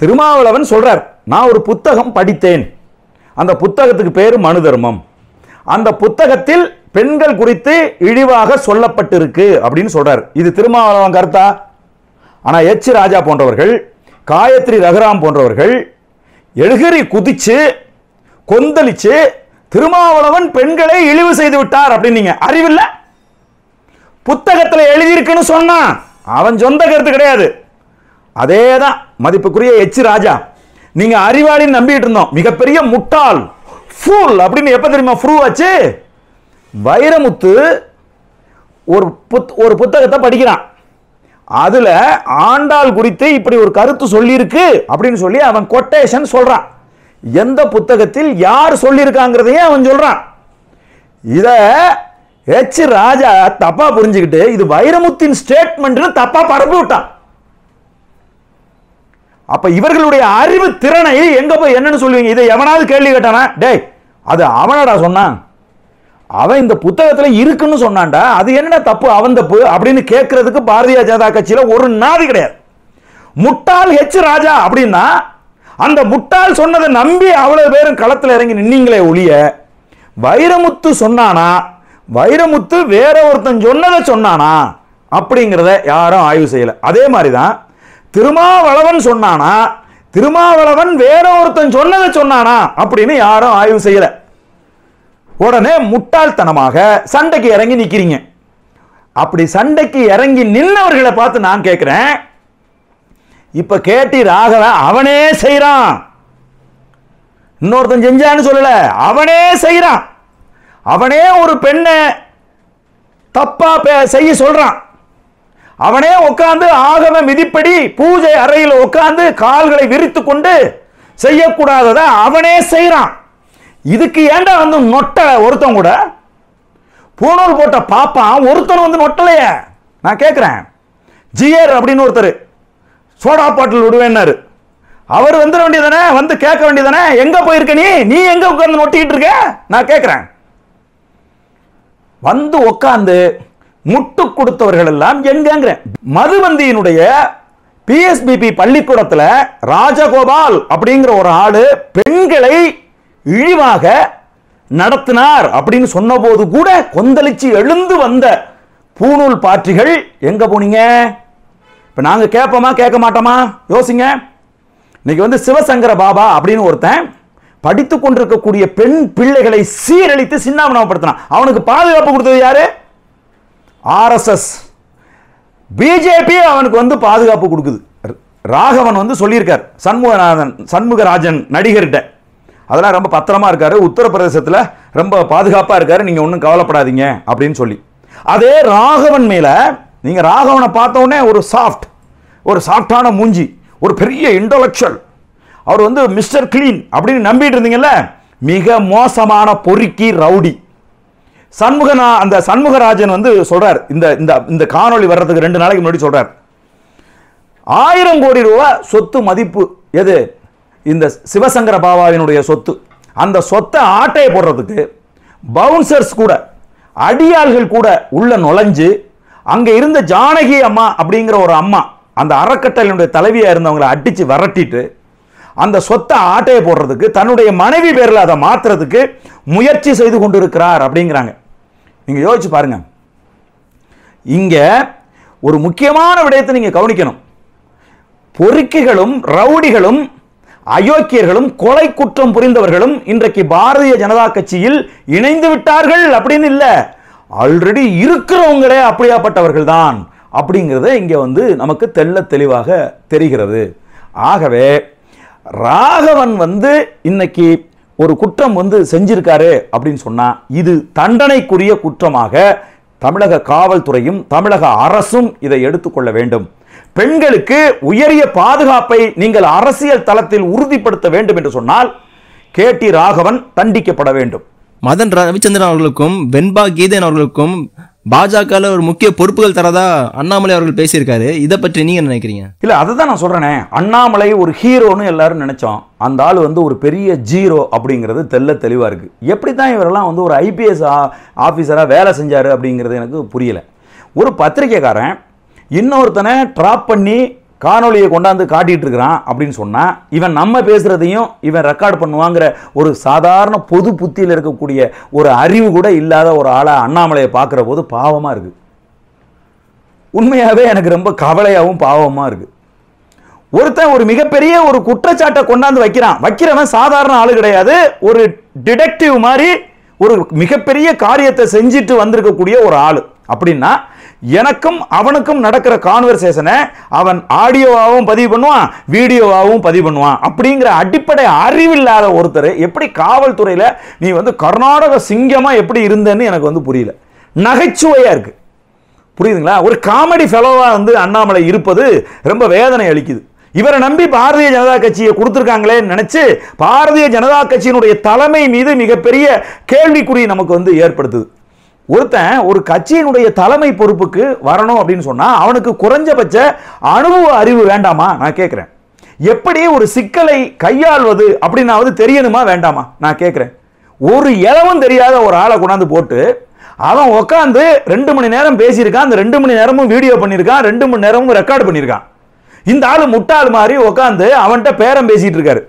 திருமாவளவன் சொல்கிறார் நான் ஒரு புத்தகம் படித்தேன் அந்த புத்தகத்துக்கு பேர் மனு தர்மம் அந்த புத்தகத்தில் பெண்கள் குறித்து இழிவாக சொல்லப்பட்டிருக்கு அப்படின்னு சொல்றாரு இது திருமாவளவன் கருத்தா ஆனா எச் ராஜா போன்றவர்கள் காயத்ரி ரகுராம் போன்றவர்கள் எழுகிரி குதிச்சு கொந்தளிச்சு திருமாவளவன் பெண்களை இழிவு செய்து விட்டார் அப்படின்னு நீங்க அறிவில்ல புத்தகத்தில் எழுதியிருக்குன்னு சொன்னான் அவன் சொந்த கருத்து கிடையாது அதே தான் மதிப்புக்குரிய எச் ராஜா நீங்க அறிவாளின்னு நம்பிட்டு இருந்தோம் மிகப்பெரிய முட்டாள் ஃபுல் அப்படின்னு எப்ப தெரியுமா ஃப்ரூ ஆச்சு வைரமுத்து ஒரு புத் ஒரு புத்தகத்தை படிக்கிறான் அதில் ஆண்டாள் குறித்து இப்படி ஒரு கருத்து சொல்லியிருக்கு அப்படின்னு சொல்லி அவன் கொட்டேஷன் சொல்கிறான் எந்த புத்தகத்தில் யார் சொல்லியிருக்காங்கிறதையும் அவன் சொல்கிறான் இதை ஹெச் ராஜா தப்பாக புரிஞ்சுக்கிட்டு இது வைரமுத்தின் ஸ்டேட்மெண்ட்னு தப்பாக பரப்பி விட்டான் அப்போ இவர்களுடைய அறிவு திறனை எங்கே போய் என்னன்னு சொல்லுவீங்க இதை எவனாவது கேள்வி கேட்டானா டேய் அது அவனடா சொன்னான் அவன் இந்த புத்தகத்தில் இருக்குன்னு சொன்னான்டா அது என்ன தப்பு அவன் தப்பு அப்படின்னு கேட்கறதுக்கு பாரதிய ஜனதா கட்சியில் ஒரு நாதி கிடையாது முட்டாள் ஹெச் ராஜா அப்படின்னா அந்த முட்டாள் சொன்னதை நம்பி அவ்வளவு பேரும் களத்தில் இறங்கி நின்னீங்களே ஒழிய வைரமுத்து சொன்னானா வைரமுத்து வேற ஒருத்தன் சொன்னதை சொன்னானா அப்படிங்கிறத யாரும் ஆய்வு செய்யலை அதே மாதிரி தான் திருமாவளவன் சொன்னானா திருமாவளவன் வேற ஒருத்தன் சொன்னதை சொன்னானா அப்படின்னு யாரும் ஆய்வு செய்யலை உடனே முட்டாள்தனமாக சண்டைக்கு இறங்கி நிற்கிறீங்க அப்படி சண்டைக்கு இறங்கி நின்றவர்களை பார்த்து நான் கேட்குறேன் இப்போ கேட்டி ராகவ அவனே செய்கிறான் இன்னொருத்தன் செஞ்சான்னு சொல்லலை அவனே செய்கிறான் அவனே ஒரு பெண்ணை தப்பாக செய்ய சொல்கிறான் அவனே உட்காந்து ஆகவ மிதிப்படி பூஜை அறையில் உட்காந்து கால்களை விரித்து கொண்டு செய்யக்கூடாததை அவனே செய்கிறான் இதுக்கு ஏண்டா வந்து நொட்ட ஒருத்தன் கூட பூணூல் போட்ட பாப்பான் ஒருத்தன் வந்து நொட்டலையே நான் கேட்குறேன் ஜிஆர் அப்படின்னு ஒருத்தர் சோடா பாட்டில் விடுவேன்னாரு அவர் வந்துட வேண்டியதானே வந்து கேட்க வேண்டியதானே எங்கே போயிருக்க நீ நீ எங்கே உட்காந்து நொட்டிக்கிட்டு இருக்க நான் கேட்குறேன் வந்து உட்காந்து முட்டு கொடுத்தவர்கள் எல்லாம் என்கிறேன் மதுவந்தியினுடைய பிஎஸ்பிபி பள்ளிக்கூடத்தில் ராஜகோபால் அப்படிங்கிற ஒரு ஆள் பெண்களை இழிவாக நடத்தினார் அப்படின்னு சொன்னபோது கூட கொந்தளிச்சு எழுந்து வந்த பூநூல் பாற்றிகள் எங்க போனீங்க இப்போ நாங்கள் கேட்போமா கேட்க மாட்டோமா யோசிங்க இன்னைக்கு வந்து சிவசங்கர பாபா அப்படின்னு ஒருத்தன் படித்து கொண்டிருக்கக்கூடிய பெண் பிள்ளைகளை சீரழித்து சின்னாமனப்படுத்தினான் அவனுக்கு பாதுகாப்பு கொடுத்தது யாரு ஆர்எஸ்எஸ் பிஜேபி அவனுக்கு வந்து பாதுகாப்பு கொடுக்குது ராகவன் வந்து சொல்லியிருக்கார் சண்முகநாதன் சண்முகராஜன் நடிகர்கிட்ட அதெல்லாம் ரொம்ப பத்திரமா இருக்காரு உத்தரப்பிரதேசத்தில் ரொம்ப பாதுகாப்பாக இருக்காரு நீங்கள் ஒன்றும் கவலைப்படாதீங்க அப்படின்னு சொல்லி அதே ராகவன் மேலே நீங்கள் ராகவனை பார்த்தோன்னே ஒரு சாஃப்ட் ஒரு சாஃப்டான மூஞ்சி ஒரு பெரிய இன்டலெக்சுவல் அவர் வந்து மிஸ்டர் கிளீன் அப்படின்னு நம்பிட்டு இருந்தீங்கல்ல மிக மோசமான பொறுக்கி ரவுடி சண்முகனா அந்த சண்முகராஜன் வந்து சொல்றார் இந்த இந்த இந்த காணொலி வர்றதுக்கு ரெண்டு நாளைக்கு முன்னாடி சொல்றார் ஆயிரம் கோடி ரூபாய் சொத்து மதிப்பு எது இந்த சிவசங்கர பாபாவினுடைய சொத்து அந்த சொத்தை ஆட்டையை போடுறதுக்கு பவுன்சர்ஸ் கூட அடியாள்கள் கூட உள்ள நுழைஞ்சு அங்கே இருந்த ஜானகி அம்மா அப்படிங்கிற ஒரு அம்மா அந்த அறக்கட்டளையினுடைய தலைவியாக இருந்தவங்களை அடித்து விரட்டிட்டு அந்த சொத்தை ஆட்டையை போடுறதுக்கு தன்னுடைய மனைவி பேரில் அதை மாற்றுறதுக்கு முயற்சி செய்து கொண்டிருக்கிறார் அப்படிங்கிறாங்க நீங்கள் யோசிச்சு பாருங்கள் இங்கே ஒரு முக்கியமான விடயத்தை நீங்கள் கவனிக்கணும் பொறுக்கிகளும் ரவுடிகளும் அயோக்கியர்களும் கொலை குற்றம் புரிந்தவர்களும் இன்றைக்கு பாரதிய ஜனதா கட்சியில் இணைந்து விட்டார்கள் அப்படின்னு இல்லை ஆல்ரெடி இருக்கிறவங்களே அப்படியாப்பட்டவர்கள் தான் அப்படிங்கிறத இங்கே வந்து நமக்கு தெல்ல தெளிவாக தெரிகிறது ஆகவே ராகவன் வந்து இன்னைக்கு ஒரு குற்றம் வந்து செஞ்சிருக்காரு அப்படின்னு சொன்னால் இது தண்டனைக்குரிய குற்றமாக தமிழக காவல்துறையும் தமிழக அரசும் இதை எடுத்துக்கொள்ள வேண்டும் பெண்களுக்கு உயரிய பாதுகாப்பை நீங்கள் அரசியல் தளத்தில் உறுதிப்படுத்த வேண்டும் என்று சொன்னால் கே டி ராகவன் தண்டிக்கப்பட வேண்டும் மதன் ரவிச்சந்திரன் அவர்களுக்கும் வெண்பா கீதன் அவர்களுக்கும் பாஜக ஒரு முக்கிய பொறுப்புகள் தரதா அண்ணாமலை அவர்கள் பேசியிருக்காரு இதை பற்றி நீங்க நினைக்கிறீங்க இல்ல அதுதான் நான் சொல்றேன் அண்ணாமலை ஒரு ஹீரோன்னு எல்லாரும் நினைச்சோம் அந்த ஆள் வந்து ஒரு பெரிய ஜீரோ அப்படிங்கிறது தெல்ல தெளிவாக இருக்கு எப்படித்தான் இவரெல்லாம் வந்து ஒரு ஐபிஎஸ் ஆஃபீஸராக வேலை செஞ்சாரு அப்படிங்கிறது எனக்கு புரியல ஒரு பத்திரிகைக்காரன் இன்னொருத்தனை ட்ராப் பண்ணி காணொலியை கொண்டாந்து காட்டிகிட்டு இருக்கிறான் அப்படின்னு சொன்னால் இவன் நம்ம பேசுகிறதையும் இவன் ரெக்கார்ட் பண்ணுவாங்கிற ஒரு சாதாரண பொது புத்தியில் இருக்கக்கூடிய ஒரு அறிவு கூட இல்லாத ஒரு ஆளை அண்ணாமலையை பார்க்குற போது பாவமாக இருக்குது உண்மையாகவே எனக்கு ரொம்ப கவலையாகவும் பாவமாக இருக்குது ஒருத்தன் ஒரு மிகப்பெரிய ஒரு குற்றச்சாட்டை கொண்டாந்து வைக்கிறான் வைக்கிறவன் சாதாரண ஆள் கிடையாது ஒரு டிடெக்டிவ் மாதிரி ஒரு மிகப்பெரிய காரியத்தை செஞ்சுட்டு வந்திருக்கக்கூடிய ஒரு ஆள் அப்படின்னா எனக்கும் அவனுக்கும் நடக்கிற கான்வர்சேஷனை அவன் ஆடியோவாகவும் பதிவு பண்ணுவான் வீடியோவாகவும் பதிவு பண்ணுவான் அப்படிங்கிற அடிப்படை அறிவில்லாத ஒருத்தர் எப்படி காவல்துறையில் நீ வந்து கர்நாடக சிங்கமாக எப்படி இருந்தேன்னு எனக்கு வந்து புரியல நகைச்சுவையாக இருக்குது புரியுதுங்களா ஒரு காமெடி ஃபெலோவாக வந்து அண்ணாமலை இருப்பது ரொம்ப வேதனை அளிக்குது இவரை நம்பி பாரதிய ஜனதா கட்சியை கொடுத்துருக்காங்களேன்னு நினச்சி பாரதிய ஜனதா கட்சியினுடைய தலைமை மீது மிகப்பெரிய கேள்விக்குறி நமக்கு வந்து ஏற்படுத்துது ஒருத்தன் ஒரு கட்சியினுடைய தலைமை பொறுப்புக்கு வரணும் அப்படின்னு சொன்னால் அவனுக்கு குறைஞ்சபட்ச அனுபவ அறிவு வேண்டாமா நான் கேட்குறேன் எப்படி ஒரு சிக்கலை கையாள்வது அப்படின்னாவது தெரியணுமா வேண்டாமா நான் கேட்குறேன் ஒரு இளவும் தெரியாத ஒரு ஆளை கொண்டாந்து போட்டு அவன் உட்காந்து ரெண்டு மணி நேரம் பேசியிருக்கான் அந்த ரெண்டு மணி நேரமும் வீடியோ பண்ணியிருக்கான் ரெண்டு மணி நேரமும் ரெக்கார்டு பண்ணியிருக்கான் இந்த ஆள் முட்டாள் மாதிரி உட்காந்து அவன்கிட்ட பேரம் பேசிகிட்டு இருக்காரு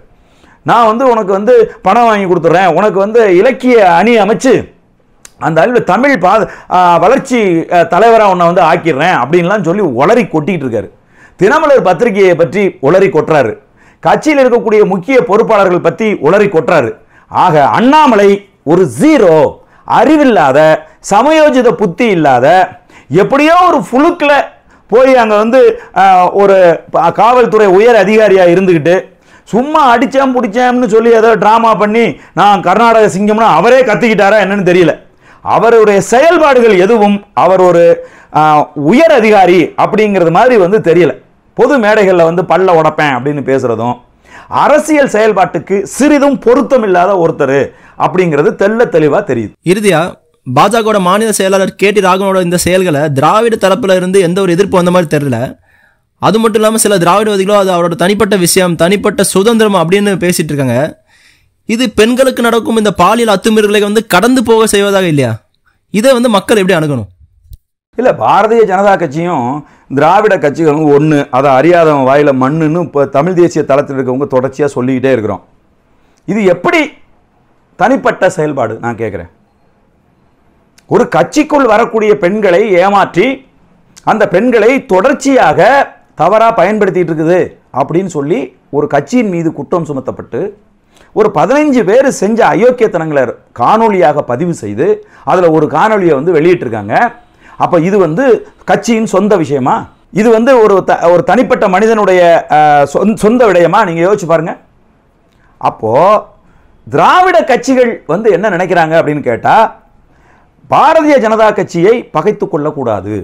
நான் வந்து உனக்கு வந்து பணம் வாங்கி கொடுத்துட்றேன் உனக்கு வந்து இலக்கிய அணி அமைச்சு அந்த அளவில் தமிழ் பா வளர்ச்சி தலைவராக உன்னை வந்து ஆக்கிடுறேன் அப்படின்லாம் சொல்லி உளறி கொட்டிகிட்டு இருக்காரு தினமலர் பத்திரிகையை பற்றி உளறி கொட்டுறாரு கட்சியில் இருக்கக்கூடிய முக்கிய பொறுப்பாளர்கள் பற்றி உளறி கொட்டுறாரு ஆக அண்ணாமலை ஒரு ஜீரோ அறிவில்லாத சமயோஜித புத்தி இல்லாத எப்படியோ ஒரு ஃபுலுக்கில் போய் அங்கே வந்து ஒரு காவல்துறை உயர் அதிகாரியாக இருந்துக்கிட்டு சும்மா அடித்தேன் பிடிச்சேன்னு சொல்லி ஏதோ ட்ராமா பண்ணி நான் கர்நாடக சிங்கம்னா அவரே கத்திக்கிட்டாரா என்னன்னு தெரியல அவருடைய செயல்பாடுகள் எதுவும் அவர் ஒரு உயர் அதிகாரி அப்படிங்கிறது மாதிரி வந்து தெரியல பொது மேடைகளில் வந்து பல்ல உடப்பேன் அப்படின்னு பேசுகிறதும் அரசியல் செயல்பாட்டுக்கு சிறிதும் பொருத்தம் இல்லாத ஒருத்தர் அப்படிங்கிறது தெல்ல தெளிவாக தெரியுது இறுதியா பாஜகவோட மாநில செயலாளர் கே டி ராகவனோட இந்த செயல்களை திராவிட தரப்புல இருந்து எந்த ஒரு எதிர்ப்பு வந்த மாதிரி தெரியல அது மட்டும் இல்லாமல் சில திராவிடவாதிகளோ அது அவரோட தனிப்பட்ட விஷயம் தனிப்பட்ட சுதந்திரம் அப்படின்னு பேசிட்டு இருக்காங்க இது பெண்களுக்கு நடக்கும் இந்த பாலியல் அத்துமீறல்களை வந்து கடந்து போக செய்வதாக இல்லையா இதை வந்து மக்கள் எப்படி அணுகணும் இல்லை பாரதிய ஜனதா கட்சியும் திராவிட கட்சிகளும் ஒன்று அதை அறியாதவன் வாயில் மண்ணுன்னு இப்போ தமிழ் தேசிய தளத்தில் இருக்கவங்க தொடர்ச்சியாக சொல்லிக்கிட்டே இருக்கிறோம் இது எப்படி தனிப்பட்ட செயல்பாடு நான் கேட்குறேன் ஒரு கட்சிக்குள் வரக்கூடிய பெண்களை ஏமாற்றி அந்த பெண்களை தொடர்ச்சியாக தவறாக பயன்படுத்திகிட்டு இருக்குது அப்படின்னு சொல்லி ஒரு கட்சியின் மீது குற்றம் சுமத்தப்பட்டு ஒரு பதினைஞ்சு பேர் செஞ்ச அயோக்கியத்தனங்களை காணொலியாக பதிவு செய்து அதில் ஒரு காணொலியை வந்து வெளியிட்டிருக்காங்க அப்போ இது வந்து கட்சியின் சொந்த விஷயமா இது வந்து ஒரு த ஒரு தனிப்பட்ட மனிதனுடைய சொந்த விடயமா நீங்கள் யோசிச்சு பாருங்க அப்போது திராவிட கட்சிகள் வந்து என்ன நினைக்கிறாங்க அப்படின்னு கேட்டால் பாரதிய ஜனதா கட்சியை பகைத்து கொள்ளக்கூடாது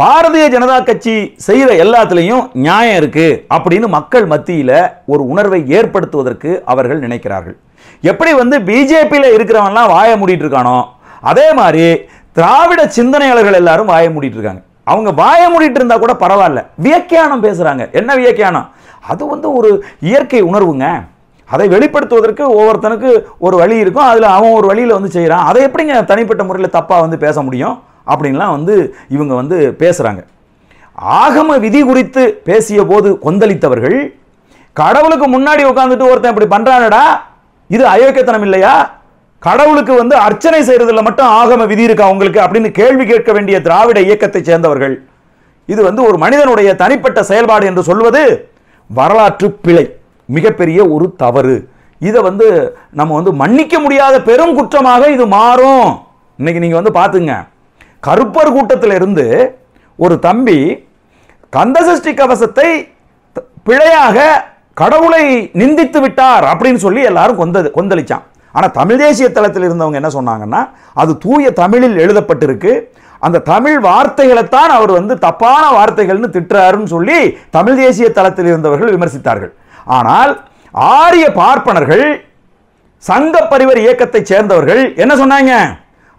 பாரதிய ஜனதா கட்சி செய்கிற எல்லாத்துலேயும் நியாயம் இருக்குது அப்படின்னு மக்கள் மத்தியில் ஒரு உணர்வை ஏற்படுத்துவதற்கு அவர்கள் நினைக்கிறார்கள் எப்படி வந்து பிஜேபியில் இருக்கிறவன்லாம் வாய மூடிட்டு இருக்கானோ அதே மாதிரி திராவிட சிந்தனையாளர்கள் எல்லாரும் வாய மூடிட்டு இருக்காங்க அவங்க வாய மூடிட்டு இருந்தால் கூட பரவாயில்ல வியக்கியானம் பேசுகிறாங்க என்ன வியக்கியானம் அது வந்து ஒரு இயற்கை உணர்வுங்க அதை வெளிப்படுத்துவதற்கு ஒவ்வொருத்தனுக்கு ஒரு வழி இருக்கும் அதில் அவன் ஒரு வழியில் வந்து செய்கிறான் அதை எப்படிங்க தனிப்பட்ட முறையில் தப்பாக வந்து பேச முடியும் அப்படின்லாம் வந்து இவங்க வந்து பேசுகிறாங்க ஆகம விதி குறித்து பேசிய போது கொந்தளித்தவர்கள் கடவுளுக்கு முன்னாடி உட்காந்துட்டு ஒருத்தன் இப்படி பண்ணுறானடா இது அயோக்கியத்தனம் இல்லையா கடவுளுக்கு வந்து அர்ச்சனை செய்கிறதுல மட்டும் ஆகம விதி இருக்கா உங்களுக்கு அப்படின்னு கேள்வி கேட்க வேண்டிய திராவிட இயக்கத்தை சேர்ந்தவர்கள் இது வந்து ஒரு மனிதனுடைய தனிப்பட்ட செயல்பாடு என்று சொல்வது வரலாற்று பிழை மிகப்பெரிய ஒரு தவறு இதை வந்து நம்ம வந்து மன்னிக்க முடியாத பெரும் குற்றமாக இது மாறும் இன்னைக்கு நீங்கள் வந்து பார்த்துங்க கருப்பர் கூட்டத்தில் இருந்து ஒரு தம்பி கந்தசஷ்டி கவசத்தை பிழையாக கடவுளை நிந்தித்து விட்டார் அப்படின்னு சொல்லி எல்லாரும் கொந்தது கொந்தளிச்சான் ஆனால் தமிழ் தேசிய தளத்தில் இருந்தவங்க என்ன சொன்னாங்கன்னா அது தூய தமிழில் எழுதப்பட்டிருக்கு அந்த தமிழ் வார்த்தைகளைத்தான் அவர் வந்து தப்பான வார்த்தைகள்னு திட்டுறாருன்னு சொல்லி தமிழ் தேசிய தளத்தில் இருந்தவர்கள் விமர்சித்தார்கள் ஆனால் ஆரிய பார்ப்பனர்கள் சங்க பரிவர் இயக்கத்தைச் சேர்ந்தவர்கள் என்ன சொன்னாங்க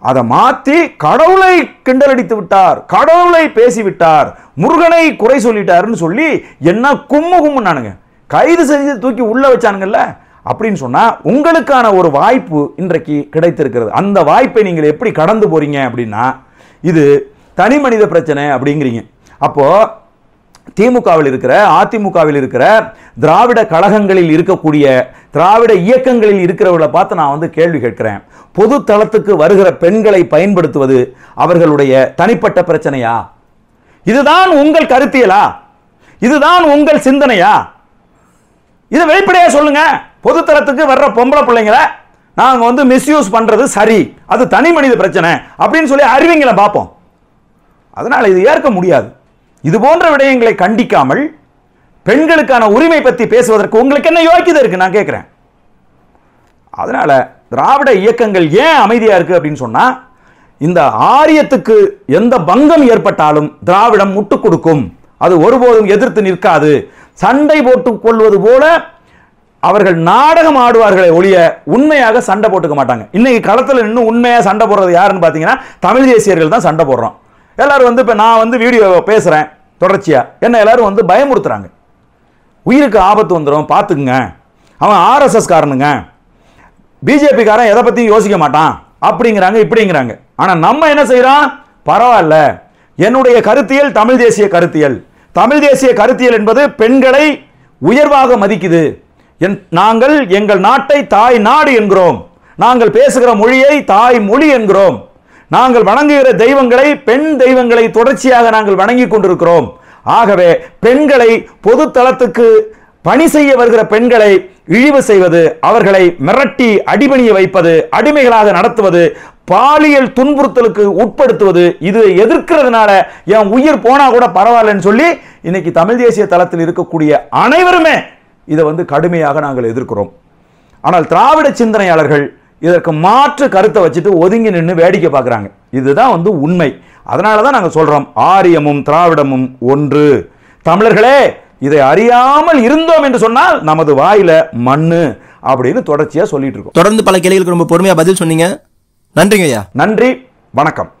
அதை மாற்றி கடவுளை கிண்டலடித்து விட்டார் கடவுளை பேசிவிட்டார் முருகனை குறை சொல்லிட்டாருன்னு சொல்லி என்ன கும்மு கும்முனானுங்க கைது செஞ்சு தூக்கி உள்ளே வச்சானுங்கல்ல அப்படின்னு சொன்னால் உங்களுக்கான ஒரு வாய்ப்பு இன்றைக்கு கிடைத்திருக்கிறது அந்த வாய்ப்பை நீங்கள் எப்படி கடந்து போகிறீங்க அப்படின்னா இது தனி மனித பிரச்சனை அப்படிங்கிறீங்க அப்போது திமுகவில் இருக்கிற அதிமுகவில் இருக்கிற திராவிட கழகங்களில் இருக்கக்கூடிய திராவிட இயக்கங்களில் இருக்கிறவர்களை பார்த்து நான் வந்து கேள்வி கேட்கிறேன் பொது தளத்துக்கு வருகிற பெண்களை பயன்படுத்துவது அவர்களுடைய தனிப்பட்ட பிரச்சனையா இதுதான் உங்கள் கருத்தியலா இதுதான் உங்கள் சிந்தனையா இதை வெளிப்படையாக சொல்லுங்க பொது தளத்துக்கு வர்ற பொம்பளை பிள்ளைங்களை நாங்கள் வந்து மிஸ்யூஸ் பண்ணுறது சரி அது தனி மனித பிரச்சனை அப்படின்னு சொல்லி அறிவிங்களை பார்ப்போம் அதனால் இது ஏற்க முடியாது இது போன்ற விடயங்களை கண்டிக்காமல் பெண்களுக்கான உரிமை பற்றி பேசுவதற்கு உங்களுக்கு என்ன யோக்கியதை இருக்கு நான் கேட்குறேன் அதனால் திராவிட இயக்கங்கள் ஏன் அமைதியாக இருக்குது அப்படின்னு சொன்னால் இந்த ஆரியத்துக்கு எந்த பங்கம் ஏற்பட்டாலும் திராவிடம் முட்டுக் கொடுக்கும் அது ஒருபோதும் எதிர்த்து நிற்காது சண்டை போட்டுக் கொள்வது போல அவர்கள் நாடகம் ஆடுவார்களே ஒழிய உண்மையாக சண்டை போட்டுக்க மாட்டாங்க இன்னைக்கு களத்தில் இன்னும் உண்மையாக சண்டை போடுறது யாருன்னு பார்த்தீங்கன்னா தமிழ் தேசியர்கள் தான் சண்டை போடுறோம் எல்லோரும் வந்து இப்போ நான் வந்து வீடியோ பேசுகிறேன் தொடர்ச்சியாக என்ன எல்லோரும் வந்து பயமுறுத்துகிறாங்க உயிருக்கு ஆபத்து வந்துடும் பார்த்துக்குங்க அவன் ஆர்எஸ்எஸ் காரனுங்க பிஜேபிக்காரன் எதை பற்றியும் யோசிக்க மாட்டான் அப்படிங்கிறாங்க இப்படிங்கிறாங்க ஆனால் நம்ம என்ன செய்கிறோம் பரவாயில்ல என்னுடைய கருத்தியல் தமிழ் தேசிய கருத்தியல் தமிழ் தேசிய கருத்தியல் என்பது பெண்களை உயர்வாக மதிக்குது என் நாங்கள் எங்கள் நாட்டை தாய் நாடு என்கிறோம் நாங்கள் பேசுகிற மொழியை தாய் மொழி என்கிறோம் நாங்கள் வணங்குகிற தெய்வங்களை பெண் தெய்வங்களை தொடர்ச்சியாக நாங்கள் வணங்கி கொண்டிருக்கிறோம் ஆகவே பெண்களை பொது தளத்துக்கு பணி செய்ய வருகிற பெண்களை இழிவு செய்வது அவர்களை மிரட்டி அடிபணிய வைப்பது அடிமைகளாக நடத்துவது பாலியல் துன்புறுத்தலுக்கு உட்படுத்துவது இது எதிர்க்கிறதுனால என் உயிர் போனா கூட பரவாயில்லன்னு சொல்லி இன்னைக்கு தமிழ் தேசிய தளத்தில் இருக்கக்கூடிய அனைவருமே இதை வந்து கடுமையாக நாங்கள் எதிர்க்கிறோம் ஆனால் திராவிட சிந்தனையாளர்கள் இதற்கு மாற்று கருத்தை வச்சுட்டு ஒதுங்கி நின்று வேடிக்கை பார்க்குறாங்க இதுதான் வந்து உண்மை அதனால தான் நாங்கள் சொல்கிறோம் ஆரியமும் திராவிடமும் ஒன்று தமிழர்களே இதை அறியாமல் இருந்தோம் என்று சொன்னால் நமது வாயில மண்ணு அப்படின்னு தொடர்ச்சியாக சொல்லிட்டு இருக்கோம் தொடர்ந்து பல கேள்விகளுக்கு ரொம்ப பொறுமையாக பதில் சொன்னீங்க நன்றிங்க ஐயா நன்றி வணக்கம்